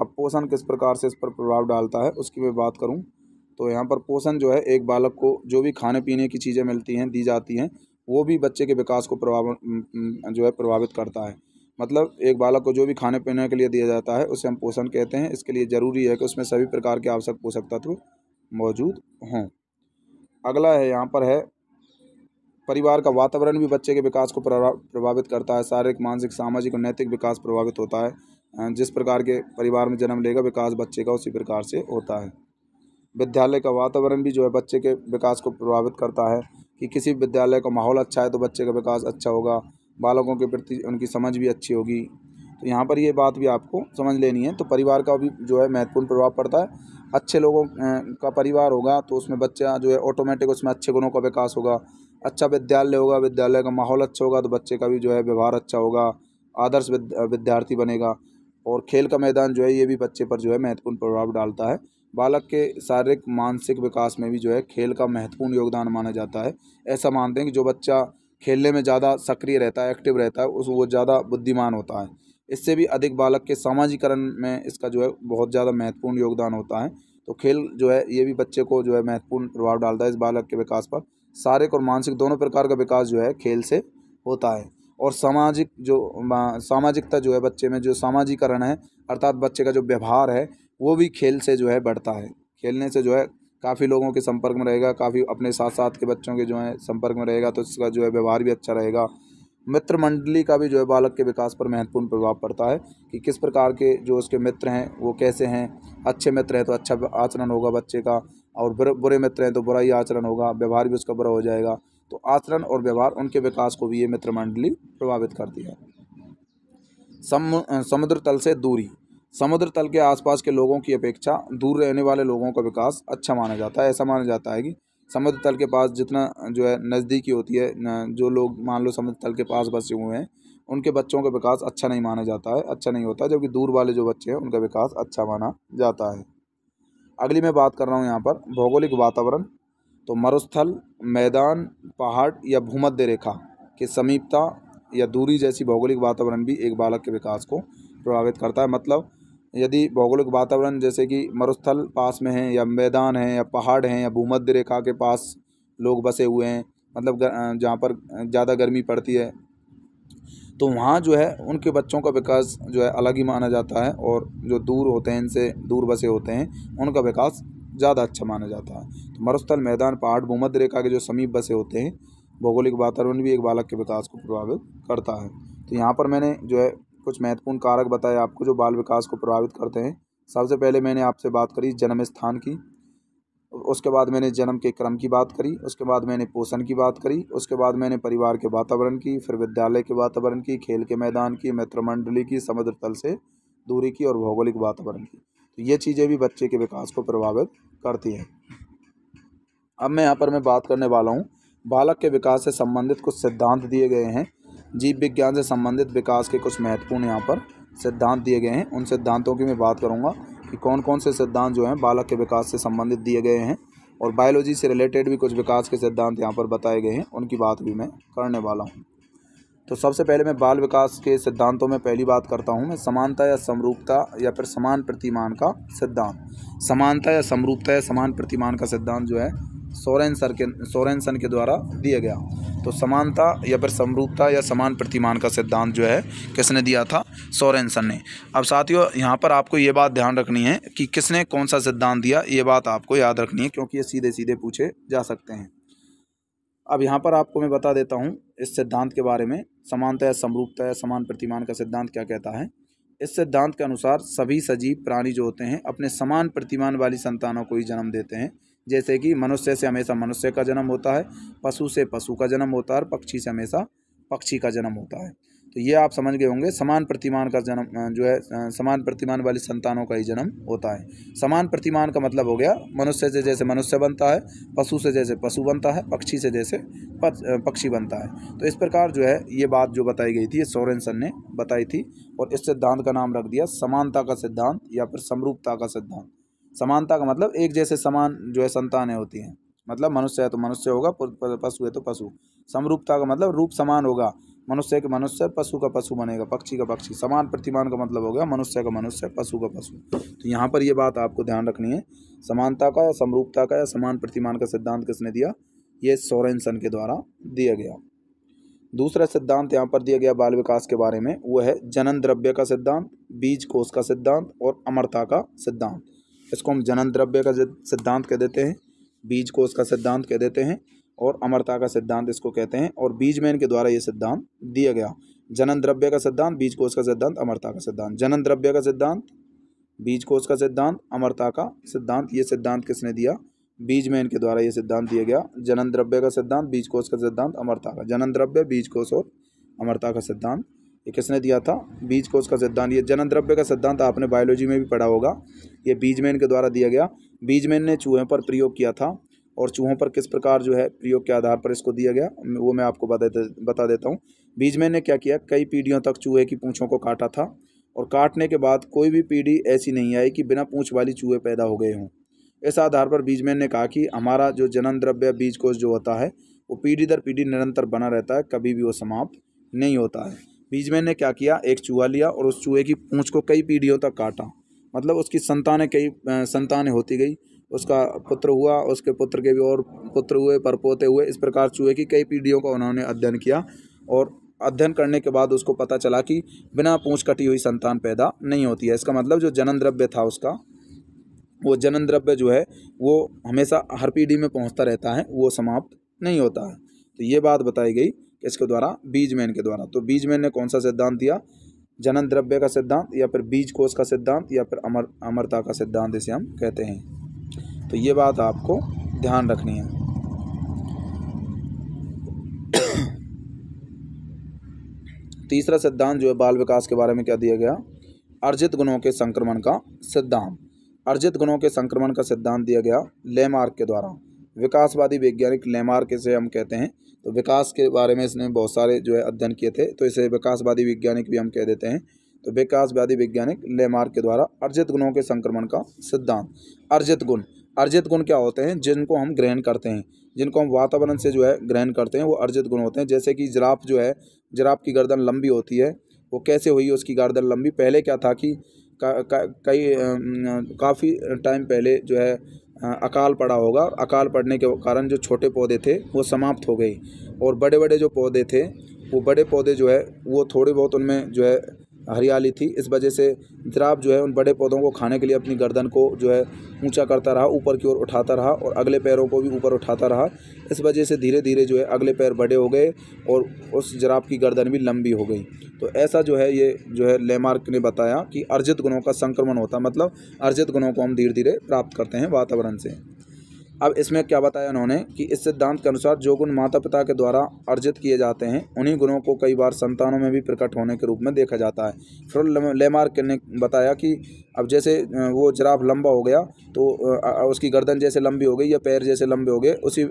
अब पोषण किस प्रकार से इस पर प्रभाव डालता है उसकी मैं बात करूँ तो यहाँ पर पोषण जो है एक बालक को जो भी खाने पीने की चीज़ें मिलती हैं दी जाती हैं वो भी बच्चे के विकास को प्रभाव जो है प्रभावित करता है मतलब एक बालक को जो भी खाने पीने के लिए दिया जाता है उसे हम पोषण कहते हैं इसके लिए ज़रूरी है कि उसमें सभी प्रकार के आवश्यक पोषक तत्व मौजूद हों अगला है यहाँ पर है परिवार का वातावरण भी बच्चे के विकास को प्रभावित करता है शारीरिक मानसिक सामाजिक और नैतिक विकास प्रभावित होता है जिस प्रकार के परिवार में जन्म लेगा विकास बच्चे का उसी प्रकार से होता है विद्यालय का वातावरण भी जो है बच्चे के विकास को प्रभावित करता है कि किसी विद्यालय का माहौल अच्छा है तो बच्चे का विकास अच्छा होगा बालकों के प्रति उनकी समझ भी अच्छी होगी तो यहाँ पर ये बात भी आपको समझ लेनी है तो परिवार का भी जो है महत्वपूर्ण प्रभाव पड़ता है अच्छे लोगों का परिवार होगा तो उसमें बच्चा जो है ऑटोमेटिक उसमें अच्छे गुणों का विकास होगा अच्छा विद्यालय होगा विद्यालय का माहौल अच्छा होगा तो बच्चे का भी जो है व्यवहार अच्छा होगा आदर्श विद्यार्थी बनेगा और खेल का मैदान जो है ये भी बच्चे पर जो है महत्वपूर्ण प्रभाव डालता है बालक के शारीरिक मानसिक विकास में भी जो है खेल का महत्वपूर्ण योगदान माना जाता है ऐसा मानते हैं कि जो बच्चा खेलने में ज़्यादा सक्रिय रहता है एक्टिव रहता है उस वो ज़्यादा बुद्धिमान होता है इससे भी अधिक बालक के सामाजिकरण में इसका जो है बहुत ज़्यादा महत्वपूर्ण योगदान होता है तो खेल जो है ये भी बच्चे को जो है महत्वपूर्ण प्रभाव डालता है इस बालक के विकास पर शारीरिक और मानसिक दोनों प्रकार का विकास जो है खेल से होता है और सामाजिक जो सामाजिकता जो है बच्चे में जो सामाजिकरण है अर्थात बच्चे का जो व्यवहार है वो भी खेल से जो है बढ़ता है खेलने से जो है काफ़ी लोगों के संपर्क में रहेगा काफ़ी अपने साथ साथ के बच्चों के जो है संपर्क में रहेगा तो इसका जो है व्यवहार भी अच्छा रहेगा मित्र मंडली का भी जो है बालक के विकास पर महत्वपूर्ण प्रभाव पड़ता है कि किस प्रकार के जो उसके मित्र हैं वो कैसे हैं अच्छे मित्र हैं तो अच्छा आचरण होगा बच्चे का और बुरे मित्र हैं तो बुरा ही आचरण होगा व्यवहार भी उसका बुरा हो जाएगा तो आचरण और व्यवहार उनके विकास को भी ये मित्र मंडली प्रभावित करती है समुद्र तल से दूरी समुद्र तल के आसपास के लोगों की अपेक्षा दूर रहने वाले लोगों का विकास अच्छा माना जाता है ऐसा माना जाता है कि समुद्र तल के पास जितना जो है नज़दीकी होती है जो लोग मान लो समुद्र तल के पास बसे हुए हैं उनके बच्चों का विकास अच्छा नहीं माना जाता है अच्छा नहीं होता जबकि दूर वाले जो बच्चे हैं उनका विकास अच्छा माना जाता है अगली मैं बात कर रहा हूँ यहाँ पर भौगोलिक वातावरण तो मरुस्थल मैदान पहाड़ या भूमध्य रेखा के समीपता या दूरी जैसी भौगोलिक वातावरण भी एक बालक के विकास को प्रभावित करता है मतलब यदि भौगोलिक वातावरण जैसे कि मरुस्थल पास में है या मैदान है या पहाड़ हैं या भूमध्य रेखा के पास लोग बसे हुए हैं मतलब जहाँ पर ज़्यादा गर्मी पड़ती है तो वहाँ जो है उनके बच्चों का विकास जो है अलग ही माना जाता है और जो दूर होते हैं इनसे दूर बसे होते हैं उनका विकास ज़्यादा अच्छा माना जाता है तो मरुस्थल मैदान पहाड़ भूमध्य रेखा के जो समीप बसे होते हैं भौगोलिक वातावरण भी एक बालक के विकास को प्रभावित करता है तो यहाँ पर मैंने जो है कुछ महत्वपूर्ण कारक बताए आपको जो बाल विकास को प्रभावित करते हैं सबसे पहले मैंने आपसे बात करी जन्म स्थान की उसके बाद मैंने जन्म के क्रम की बात करी उसके बाद मैंने पोषण की बात करी उसके बाद मैंने परिवार के वातावरण की फिर विद्यालय के वातावरण की खेल के मैदान की मित्र मंडली की समुद्र तल से दूरी की और भौगोलिक वातावरण की तो ये चीज़ें भी बच्चे के विकास को प्रभावित करती हैं अब मैं यहाँ पर मैं बात करने वाला हूँ बालक के विकास से संबंधित कुछ सिद्धांत दिए गए हैं जीव विज्ञान से संबंधित विकास के कुछ महत्वपूर्ण यहाँ पर सिद्धांत दिए गए हैं उन सिद्धांतों की मैं बात करूँगा कि कौन कौन से सिद्धांत जो हैं बालक के विकास से संबंधित दिए गए हैं और बायोलॉजी से रिलेटेड भी कुछ विकास के सिद्धांत यहाँ पर बताए गए हैं उनकी बात भी मैं करने वाला हूँ तो सबसे पहले मैं बाल विकास के सिद्धांतों में पहली बात करता हूँ मैं समानता या समरूपता या फिर समान प्रतिमान का सिद्धांत समानता या समरूपता या समान प्रतिमान का सिद्धांत जो है सोरेन सर के सोरेनसन के द्वारा दिया गया तो समानता या फिर समरूपता या समान प्रतिमान का सिद्धांत जो है किसने दिया था सोरेनसन ने अब साथियों यहाँ पर आपको ये बात ध्यान रखनी है कि किसने कौन सा सिद्धांत दिया ये बात आपको याद रखनी है क्योंकि ये सीधे सीधे पूछे जा सकते हैं अब यहाँ पर आपको मैं बता देता हूँ इस सिद्धांत के बारे में समानता या समरूपता या समान प्रतिमान का सिद्धांत क्या कहता है इस सिद्धांत के अनुसार सभी सजीव प्राणी जो होते हैं अपने समान प्रतिमान वाली संतानों को ही जन्म देते हैं जैसे कि मनुष्य से हमेशा मनुष्य का जन्म होता है पशु से पशु का जन्म होता है और पक्षी से हमेशा पक्षी का जन्म होता है तो ये आप समझ गए होंगे समान प्रतिमान का जन्म जो है समान प्रतिमान वाली संतानों का ही जन्म होता है समान प्रतिमान का मतलब हो गया मनुष्य से जैसे मनुष्य बनता है पशु से जैसे पशु बनता है पक्षी से जैसे पक्षी बनता है तो इस प्रकार जो है ये बात जो बताई गई थी सोरेनसन ने बताई थी और इस सिद्धांत का नाम रख दिया समानता का सिद्धांत या फिर समरूपता का सिद्धांत समानता का मतलब एक जैसे समान जो है संतानें होती हैं मतलब मनुष्य है तो मनुष्य होगा पशु है तो पशु समरूपता का मतलब रूप समान होगा मनुष्य के मनुष्य पशु का पशु बनेगा पक्षी का पक्षी समान प्रतिमान का मतलब हो गया मनुष्य का मनुष्य पशु का पशु तो यहाँ पर ये बात आपको ध्यान रखनी है समानता का या समरूपता का या समान प्रतिमान का सिद्धांत किसने दिया ये सोरेनसन के द्वारा दिया गया दूसरा सिद्धांत यहाँ पर दिया गया बाल विकास के बारे में वह है जनन द्रव्य का सिद्धांत बीज कोष का सिद्धांत और अमरता का सिद्धांत इसको हम जनन द्रव्य का सिद्धांत कह देते हैं बीज को उसका सिद्धांत कह देते हैं और अमरता का सिद्धांत इसको कहते हैं और बीज में इनके द्वारा ये सिद्धांत दिया गया जनन द्रव्य का सिद्धांत बीज कोष का सिद्धांत अमरता का सिद्धांत जनन द्रव्य का सिद्धांत बीज कोष का सिद्धांत अमरता का सिद्धांत ये सिद्धांत किसने दिया बीज में इनके द्वारा ये सिद्धांत दिया गया जनन द्रव्य का सिद्धांत बीज कोष का सिद्धांत अमरता का जनन द्रव्य बीज कोष और अमरता का सिद्धांत ये किसने दिया था बीज कोष का सिद्धांत ये जनन द्रव्य का सिद्धांत आपने बायोलॉजी में भी पढ़ा होगा ये बीजमैन के द्वारा दिया गया बीजमैन ने चूहों पर प्रयोग किया था और चूहों पर किस प्रकार जो है प्रयोग के आधार पर इसको दिया गया वो मैं आपको बता दे बता देता हूँ बीजमैन ने क्या किया कई पीढ़ियों तक चूहे की पूँछों को काटा था और काटने के बाद कोई भी पीढ़ी ऐसी नहीं आई कि बिना पूँछ वाली चूहे पैदा हो गए हों इस आधार पर बीजमैन ने कहा कि हमारा जो जनन द्रव्य बीज कोष जो होता है वो पीढ़ी दर पीढ़ी निरंतर बना रहता है कभी भी वो समाप्त नहीं होता है बीजमैन ने क्या किया एक चूहा लिया और उस चूहे की पूँछ को कई पीढ़ियों तक काटा मतलब उसकी संतानें कई संतानें होती गई उसका पुत्र हुआ उसके पुत्र के भी और पुत्र हुए परपोते हुए इस प्रकार चूहे की कई पीढ़ियों का उन्होंने अध्ययन किया और अध्ययन करने के बाद उसको पता चला कि बिना पूँछ कटी हुई संतान पैदा नहीं होती है इसका मतलब जो जनन द्रव्य था उसका वो जनन द्रव्य जो है वो हमेशा हर पीढ़ी में पहुँचता रहता है वो समाप्त नहीं होता है तो ये बात बताई गई इसके द्वारा बीजमैन के द्वारा तो बीजमैन ने कौन सा सिद्धांत दिया जनन द्रव्य का सिद्धांत या फिर बीज कोष का सिद्धांत या फिर अमर अमरता का सिद्धांत इसे हम कहते हैं तो ये बात आपको ध्यान रखनी है तीसरा सिद्धांत जो है बाल विकास के बारे में क्या दिया गया अर्जित गुणों के संक्रमण का सिद्धांत अर्जित गुणों के संक्रमण का सिद्धांत दिया गया लेमार्क के द्वारा विकासवादी वैज्ञानिक लेमार्क इसे हम कहते हैं तो विकास के बारे में इसने बहुत सारे जो है अध्ययन किए थे तो इसे विकासवादी वैज्ञानिक भी हम कह देते हैं तो विकासवादी वैज्ञानिक लेमार्क के द्वारा अर्जित गुणों के संक्रमण का सिद्धांत अर्जित गुण अर्जित गुण क्या होते हैं जिनको हम ग्रहण करते हैं जिनको हम वातावरण से जो है ग्रहण करते हैं वो अर्जित गुण होते हैं जैसे कि जराफ जो है जराफ की गर्दन लंबी होती है वो कैसे हुई उसकी गर्दन लंबी पहले क्या था कि कई काफ़ी टाइम पहले जो है अकाल पड़ा होगा अकाल पड़ने के कारण जो छोटे पौधे थे वो समाप्त हो गए और बड़े बड़े जो पौधे थे वो बड़े पौधे जो है वो थोड़े बहुत उनमें जो है हरियाली थी इस वजह से जराब जो है उन बड़े पौधों को खाने के लिए अपनी गर्दन को जो है ऊंचा करता रहा ऊपर की ओर उठाता रहा और अगले पैरों को भी ऊपर उठाता रहा इस वजह से धीरे धीरे जो है अगले पैर बड़े हो गए और उस जराब की गर्दन भी लंबी हो गई तो ऐसा जो है ये जो है लेमार्क ने बताया कि अर्जित गुणों का संक्रमण होता मतलब अर्जित गुणों को हम धीरे धीरे प्राप्त करते हैं वातावरण से अब इसमें क्या बताया उन्होंने कि इस सिद्धांत के अनुसार जो गुण माता पिता के द्वारा अर्जित किए जाते हैं उन्हीं गुणों को कई बार संतानों में भी प्रकट होने के रूप में देखा जाता है फिर लेमार्क ने बताया कि अब जैसे वो जराफ लंबा हो गया तो उसकी गर्दन जैसे लंबी हो गई या पैर जैसे लंबे हो गए उसी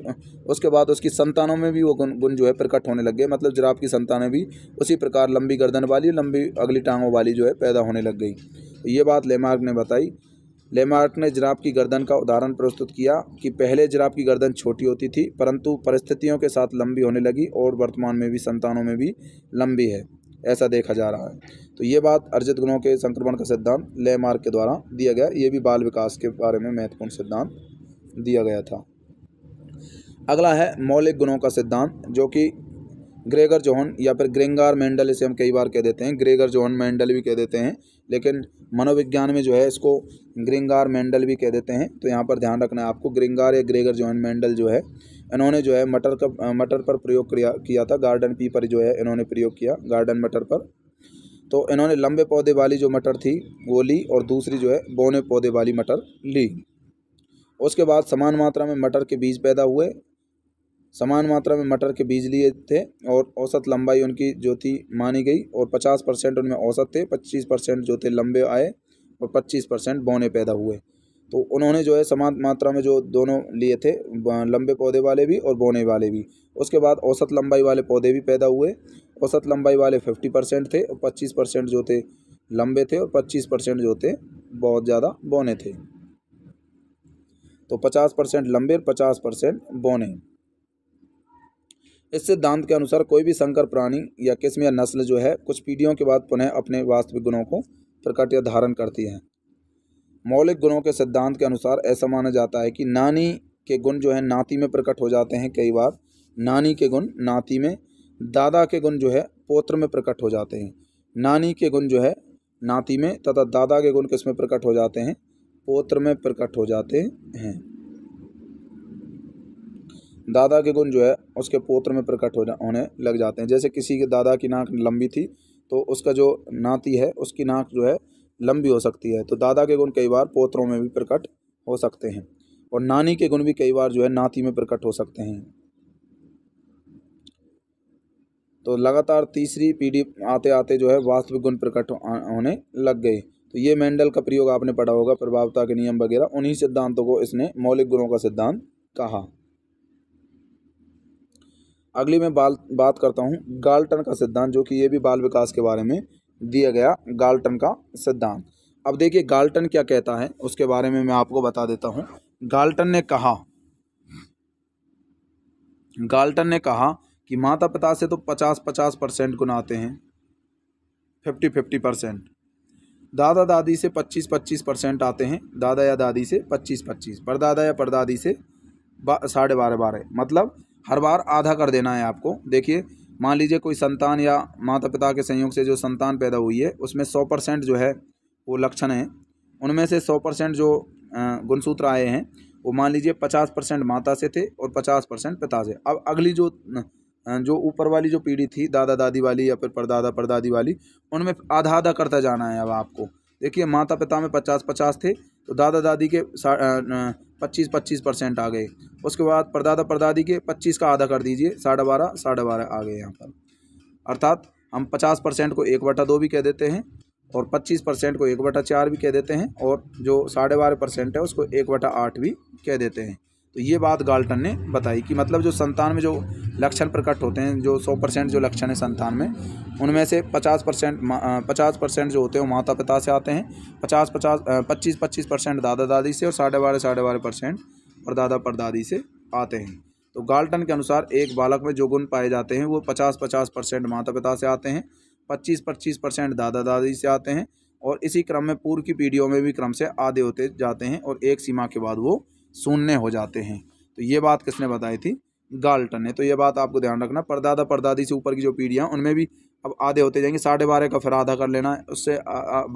उसके बाद उसकी संतानों में भी वो गुण गुण जो है प्रकट होने लग गए मतलब जराफ की संतानें भी उसी प्रकार लंबी गर्दन वाली लंबी अगली टांगों वाली जो है पैदा होने लग गई ये बात लेमार्क ने बताई लेमार्ट ने जराब की गर्दन का उदाहरण प्रस्तुत किया कि पहले जराब की गर्दन छोटी होती थी परंतु परिस्थितियों के साथ लंबी होने लगी और वर्तमान में भी संतानों में भी लंबी है ऐसा देखा जा रहा है तो ये बात अर्जित गुणों के संक्रमण का सिद्धांत लेमार्क के द्वारा दिया गया ये भी बाल विकास के बारे में महत्वपूर्ण सिद्धांत दिया गया था अगला है मौलिक गुणों का सिद्धांत जो कि ग्रेगर जोहन या फिर ग्रेंगार मेंडल इसे हम कई बार कह देते हैं ग्रेगर जोहन मेंडल भी कह देते हैं लेकिन मनोविज्ञान में जो है इसको ग्रेंगार मेंडल भी कह देते हैं तो यहाँ पर ध्यान रखना है आपको ग्रेंगार या ग्रेगर जोहन मेंडल जो है इन्होंने जो है मटर का मटर पर प्रयोग किया था गार्डन पी पर जो है इन्होंने प्रयोग किया गार्डन मटर पर तो इन्होंने लंबे पौधे वाली जो मटर थी वो ली और दूसरी जो है बौने पौधे वाली मटर ली उसके बाद समान मात्रा में मटर के बीज पैदा हुए समान मात्रा में मटर के बीज लिए थे और औसत लंबाई उनकी जो थी मानी गई और 50 परसेंट उनमें औसत थे 25 परसेंट जो थे लंबे आए और 25 परसेंट बौने पैदा हुए तो उन्होंने जो है समान मात्रा में जो दोनों लिए थे लंबे पौधे वाले भी और बौने वाले भी उसके बाद औसत लंबाई वाले पौधे भी पैदा हुए औसत लंबाई वाले फिफ्टी परसेंट थे और पच्चीस परसेंट जो थे लंबे थे और पच्चीस परसेंट जो थे बहुत ज़्यादा बौने थे तो पचास परसेंट लंबे और पचास परसेंट बौने इससे दांत के अनुसार कोई भी संकर प्राणी या किस्म या नस्ल जो है कुछ पीढ़ियों के बाद पुनः अपने वास्तविक गुणों को प्रकट या धारण करती है मौलिक गुणों के सिद्धांत के अनुसार ऐसा माना जाता है कि नानी के गुण जो है नाती में प्रकट हो जाते हैं कई बार नानी के गुण नाती में दादा के गुण जो है पोत्र में प्रकट हो जाते हैं नानी के गुण जो है नाती में तथा दादा के गुण किस में प्रकट हो जाते हैं पोत्र में प्रकट हो जाते हैं दादा के गुण जो है उसके पोत्र में प्रकट हो जा होने लग जाते हैं जैसे किसी के दादा की नाक लंबी थी तो उसका जो नाती है उसकी नाक जो है लंबी हो सकती है तो दादा के गुण कई बार पोत्रों में भी प्रकट हो सकते हैं और नानी के गुण भी कई बार जो है नाती में प्रकट हो सकते हैं तो लगातार तीसरी पीढ़ी आते आते जो है वास्तविक गुण प्रकट होने लग गए तो ये मेंडल का प्रयोग आपने पढ़ा होगा प्रभावता के नियम वगैरह उन्हीं सिद्धांतों को इसने मौलिक गुणों का सिद्धांत कहा अगली मैं बाल बात करता हूँ गाल्टन का सिद्धांत जो कि ये भी बाल विकास के बारे में दिया गया गाल्टन का सिद्धांत अब देखिए गाल्टन क्या कहता है उसके बारे में मैं आपको बता देता हूँ गाल्टन ने कहा गाल्टन ने कहा कि माता पिता से तो पचास पचास परसेंट गुना आते हैं फिफ्टी फिफ्टी परसेंट दादा दादी से पच्चीस पच्चीस परसेंट आते हैं दादा या दादी से पच्चीस पच्चीस परदादा या परदादी से साढ़े बारह बारह मतलब हर बार आधा कर देना है आपको देखिए मान लीजिए कोई संतान या माता पिता के संयोग से जो संतान पैदा हुई है उसमें सौ परसेंट जो है वो लक्षण हैं उनमें से सौ परसेंट जो गुणसूत्र आए हैं वो मान लीजिए पचास परसेंट माता से थे और पचास परसेंट पिता से अब अगली जो जो ऊपर वाली जो पीढ़ी थी दादा दादी वाली या फिर परदादा परदादी वाली उनमें आधा आधा करता जाना है अब आपको देखिए माता पिता में पचास पचास थे तो दादा दादी के पच्चीस पच्चीस परसेंट आ गए उसके बाद परदादा परदादी के पच्चीस का आधा कर दीजिए साढ़े बारह साढ़े बारह आ गए यहाँ पर अर्थात हम पचास परसेंट को एक बटा दो भी कह देते हैं और पच्चीस परसेंट को एक बटा चार भी कह देते हैं और जो साढ़े बारह परसेंट है उसको एक बटा आठ भी कह देते हैं तो ये बात गाल्टन ने बताई कि मतलब जो संतान में जो लक्षण प्रकट होते हैं जो सौ परसेंट जो लक्षण है संतान में उनमें से पचास परसेंट पचास परसेंट जो होते हैं वो माता पिता से आते हैं पचास पचास पच्चीस पच्चीस परसेंट दादा दादी से और साढ़े बारह साढ़े बारह परसेंट परदादा परदादी से आते हैं तो गाल्टन के अनुसार एक बालक में जो गुण पाए जाते हैं वो पचास पचास परसेंट माता पिता से आते हैं पच्चीस पच्चीस परसेंट दादा दादी से आते हैं और इसी क्रम में पूर्व की पीढ़ियों में भी क्रम से आधे होते जाते हैं और एक सीमा के बाद वो शून्य हो जाते हैं तो ये बात किसने बताई थी गाल्टन ने तो ये बात आपको ध्यान रखना परदादा परदादी से ऊपर की जो पीढ़ियाँ उनमें भी अब आधे होते जाएंगे साढ़े बारह का फिर आधा कर लेना है उससे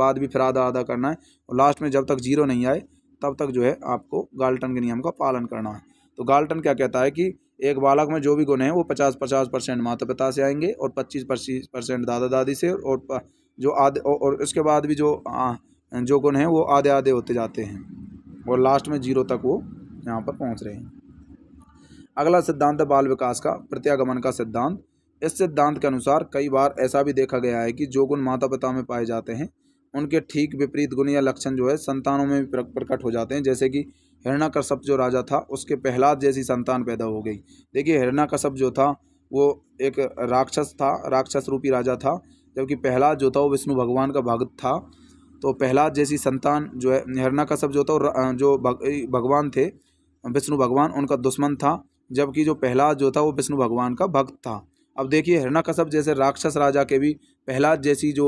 बाद भी फिर आधा आधा करना है और लास्ट में जब तक जीरो नहीं आए तब तक जो है आपको गाल्टन के नियम का पालन करना है तो गाल्टन क्या कहता है कि एक बालक में जो भी गुण है वो पचास पचास परसेंट माता पिता से आएंगे और पच्चीस पच्चीस परसेंट दादा दादी से और जो आधे और उसके बाद भी जो आ, जो गुण हैं वो आधे आधे होते जाते हैं और लास्ट में जीरो तक वो यहाँ पर पहुँच रहे हैं अगला सिद्धांत है बाल विकास का प्रत्यागमन का सिद्धांत इस सिद्धांत के अनुसार कई बार ऐसा भी देखा गया है कि जो गुण माता पिता में पाए जाते हैं उनके ठीक विपरीत गुण या लक्षण जो है संतानों में भी प्रकट हो जाते हैं जैसे कि हिरणाकश्यप जो राजा था उसके पहलाद जैसी संतान पैदा हो गई देखिए हिरणाकश्यप जो था वो एक राक्षस था राक्षस रूपी राजा था जबकि पहलाद जो था वो विष्णु भगवान का भक्त था तो प्रहलाद जैसी संतान जो है हिरणा कश्यप जो था और जो भगवान थे विष्णु भगवान उनका दुश्मन था जबकि जो प्रहलाद जो था वो विष्णु भगवान का भक्त था अब देखिए हिरणा कश्यप जैसे राक्षस राजा के भी प्रहलाद जैसी जो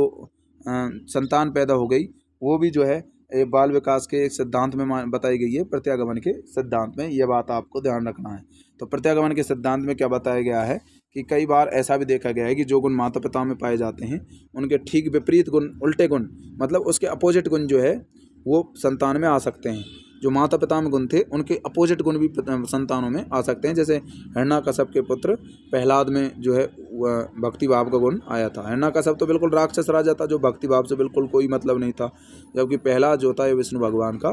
संतान पैदा हो गई वो भी जो है बाल विकास के एक सिद्धांत में बताई गई है प्रत्यागमन के सिद्धांत में यह बात आपको ध्यान रखना है तो प्रत्यागमन के सिद्धांत में क्या बताया गया है कि कई बार ऐसा भी देखा गया है कि जो गुण माता पिता में पाए जाते हैं उनके ठीक विपरीत गुण उल्टे गुण मतलब उसके अपोजिट गुण जो है वो संतान में आ सकते हैं जो माता पिता में गुण थे उनके अपोजिट गुण भी संतानों में आ सकते हैं जैसे हरणा कश्यप के पुत्र प्रहलाद में जो है भक्ति भाव का गुण आया था हरणा कश्यप तो बिल्कुल राक्षस राजा था जो भक्ति भाव से बिल्कुल कोई मतलब नहीं था जबकि प्रहलाद जो था ये विष्णु भगवान का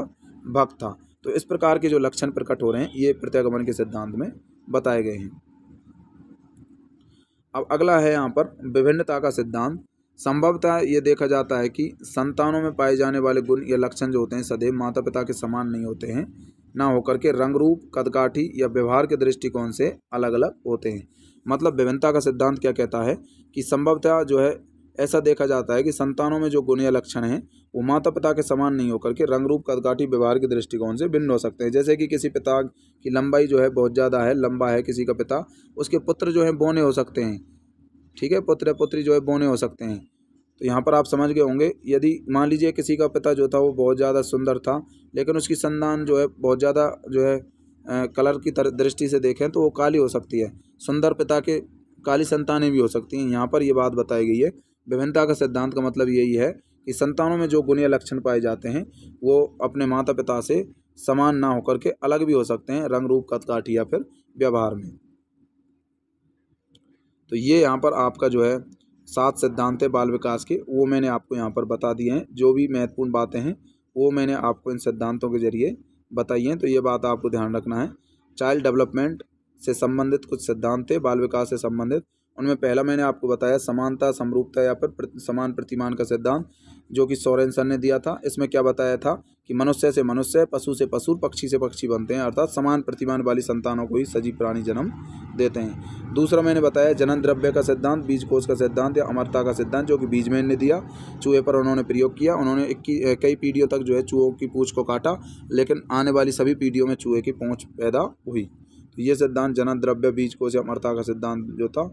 भक्त था तो इस प्रकार के जो लक्षण प्रकट हो रहे हैं ये प्रत्यागमन के सिद्धांत में बताए गए हैं अब अगला है यहाँ पर विभिन्नता का सिद्धांत संभवतः ये देखा जाता है कि संतानों में पाए जाने वाले गुण या लक्षण जो होते हैं सदैव माता पिता के समान नहीं होते हैं ना होकर के रंग रूप कदकाठी या व्यवहार के दृष्टिकोण से अलग अलग होते हैं मतलब विभिन्नता का सिद्धांत क्या कहता है कि संभवतः जो है ऐसा देखा जाता है कि संतानों में जो गुण या लक्षण हैं वो माता पिता के समान नहीं होकर के रंग रूप कदकाठी व्यवहार के दृष्टिकोण से भिन्न हो सकते हैं जैसे कि किसी पिता की लंबाई जो है बहुत ज़्यादा है लंबा है किसी का पिता उसके पुत्र जो है बोने हो सकते हैं ठीक है पोतरे पुत्री जो है बोने हो सकते हैं तो यहाँ पर आप समझ गए होंगे यदि मान लीजिए किसी का पिता जो था वो बहुत ज़्यादा सुंदर था लेकिन उसकी संतान जो है बहुत ज़्यादा जो है आ, कलर की दृष्टि से देखें तो वो काली हो सकती है सुंदर पिता के काली संतानें भी हो सकती हैं यहाँ पर ये बात बताई गई है विभिन्नता का सिद्धांत का मतलब यही है कि संतानों में जो गुणीय लक्षण पाए जाते हैं वो अपने माता पिता से समान ना होकर के अलग भी हो सकते हैं रंग रूप कथकाठ या फिर व्यवहार में तो ये यहाँ पर आपका जो है सात सिद्धांत है बाल विकास के वो मैंने आपको यहाँ पर बता दिए हैं जो भी महत्वपूर्ण बातें हैं वो मैंने आपको इन सिद्धांतों के जरिए बताई हैं तो ये बात आपको ध्यान रखना है चाइल्ड डेवलपमेंट से संबंधित कुछ सिद्धांत है बाल विकास से संबंधित उनमें पहला मैंने आपको बताया समानता समरूपता या फिर समान प्रतिमान का सिद्धांत जो कि सोरेनसन ने दिया था इसमें क्या बताया था कि मनुष्य से मनुष्य पशु से पशु पक्षी से पक्षी बनते हैं अर्थात समान प्रतिमान वाली संतानों को ही सजीव प्राणी जन्म देते हैं दूसरा मैंने बताया जनन द्रव्य का सिद्धांत बीज कोष का सिद्धांत या अमरता का सिद्धांत जो कि बीजमैन ने दिया चूहे पर उन्होंने प्रयोग किया उन्होंने कई पीढ़ियों तक जो है चूहों की पूछ को काटा लेकिन आने वाली सभी पीढ़ियों में चूहे की पहुँच पैदा हुई तो ये सिद्धांत जनन द्रव्य बीज कोष या अमरता का सिद्धांत जो था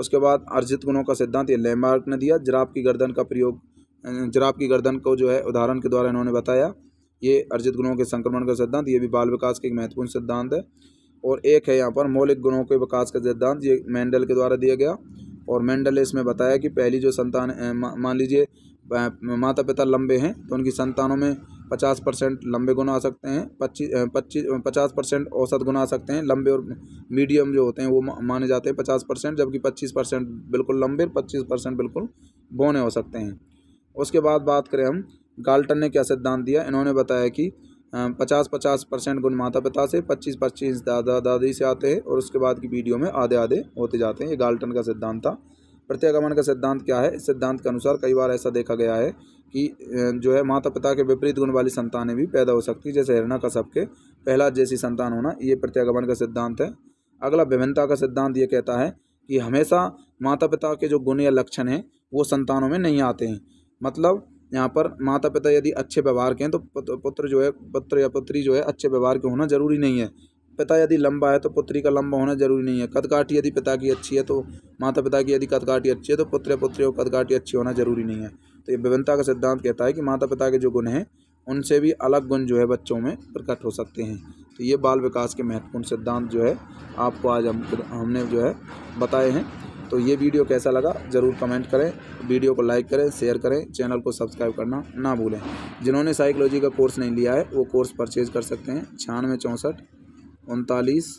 उसके बाद अर्जित गुणों का सिद्धांत ये लेमार्क ने दिया जराब की गर्दन का प्रयोग अं, जराब की गर्दन को जो है उदाहरण के द्वारा इन्होंने बताया ये अर्जित गुणों के संक्रमण का सिद्धांत ये भी बाल विकास के एक महत्वपूर्ण सिद्धांत है और एक है यहाँ पर मौलिक गुणों के विकास का सिद्धांत ये मेंडल के द्वारा दिया गया और मेंडल इसमें बताया कि पहली जो संतान अं, मान लीजिए माता पिता लंबे हैं तो उनकी संतानों में पचास परसेंट लंबे गुना आ सकते हैं पच्चीस पच्चीस पचास परसेंट औसत गुना आ सकते हैं लंबे और मीडियम जो होते हैं वो माने जाते हैं पचास परसेंट जबकि पच्चीस परसेंट बिल्कुल लंबे पच्चीस परसेंट बिल्कुल बौने हो सकते हैं उसके बाद बात करें हम गाल्टन ने क्या सिद्धांत दिया इन्होंने बताया कि पचास पचास परसेंट गुण माता पिता से पच्चीस पच्चीस दादा दादी से आते हैं और उसके बाद की वीडियो में आधे आधे होते जाते हैं ये गाल्टन का सिद्धांत था प्रत्यागमन का सिद्धांत क्या है इस सिद्धांत के अनुसार कई बार ऐसा देखा गया है कि जो है माता पिता के विपरीत गुण वाली संतानें भी पैदा हो सकती है जैसे हिरणा का सबके पहला जैसी संतान होना ये प्रत्यागमन का सिद्धांत है अगला विभिन्नता का सिद्धांत ये कहता है कि हमेशा माता पिता के जो गुण या लक्षण हैं वो संतानों में नहीं आते हैं मतलब यहाँ पर माता पिता यदि अच्छे व्यवहार के हैं तो पुत्र जो है पुत्र या पुत्री जो है अच्छे व्यवहार के होना जरूरी नहीं है पिता यदि लंबा है तो पुत्री का लंबा होना जरूरी नहीं है कदकाठी यदि पिता की अच्छी है तो माता पिता की यदि कदकाठी अच्छी है तो पुत्र पुत्री और कदकाठी अच्छी होना जरूरी नहीं है तो ये विभिन्नता का सिद्धांत कहता है कि माता पिता के जो गुण हैं उनसे भी अलग गुण जो है बच्चों में प्रकट हो सकते हैं तो ये बाल विकास के महत्वपूर्ण सिद्धांत जो है आपको आज हम हमने जो है बताए हैं तो ये वीडियो कैसा लगा ज़रूर कमेंट करें वीडियो को लाइक करें शेयर करें चैनल को सब्सक्राइब करना ना भूलें जिन्होंने साइकोलॉजी का कोर्स नहीं लिया है वो कोर्स परचेज़ कर सकते हैं छियानवे चौंसठ उनतालीस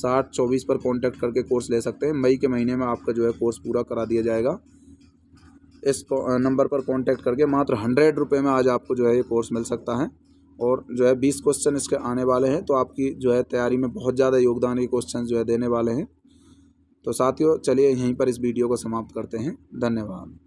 साठ चौबीस पर कांटेक्ट करके कोर्स ले सकते हैं मई के महीने में आपका जो है कोर्स पूरा करा दिया जाएगा इस नंबर पर कांटेक्ट करके मात्र हंड्रेड रुपये में आज आपको जो है ये कोर्स मिल सकता है और जो है बीस क्वेश्चन इसके आने वाले हैं तो आपकी जो है तैयारी में बहुत ज़्यादा योगदान ये क्वेश्चन जो है देने वाले हैं तो साथियों चलिए यहीं पर इस वीडियो को समाप्त करते हैं धन्यवाद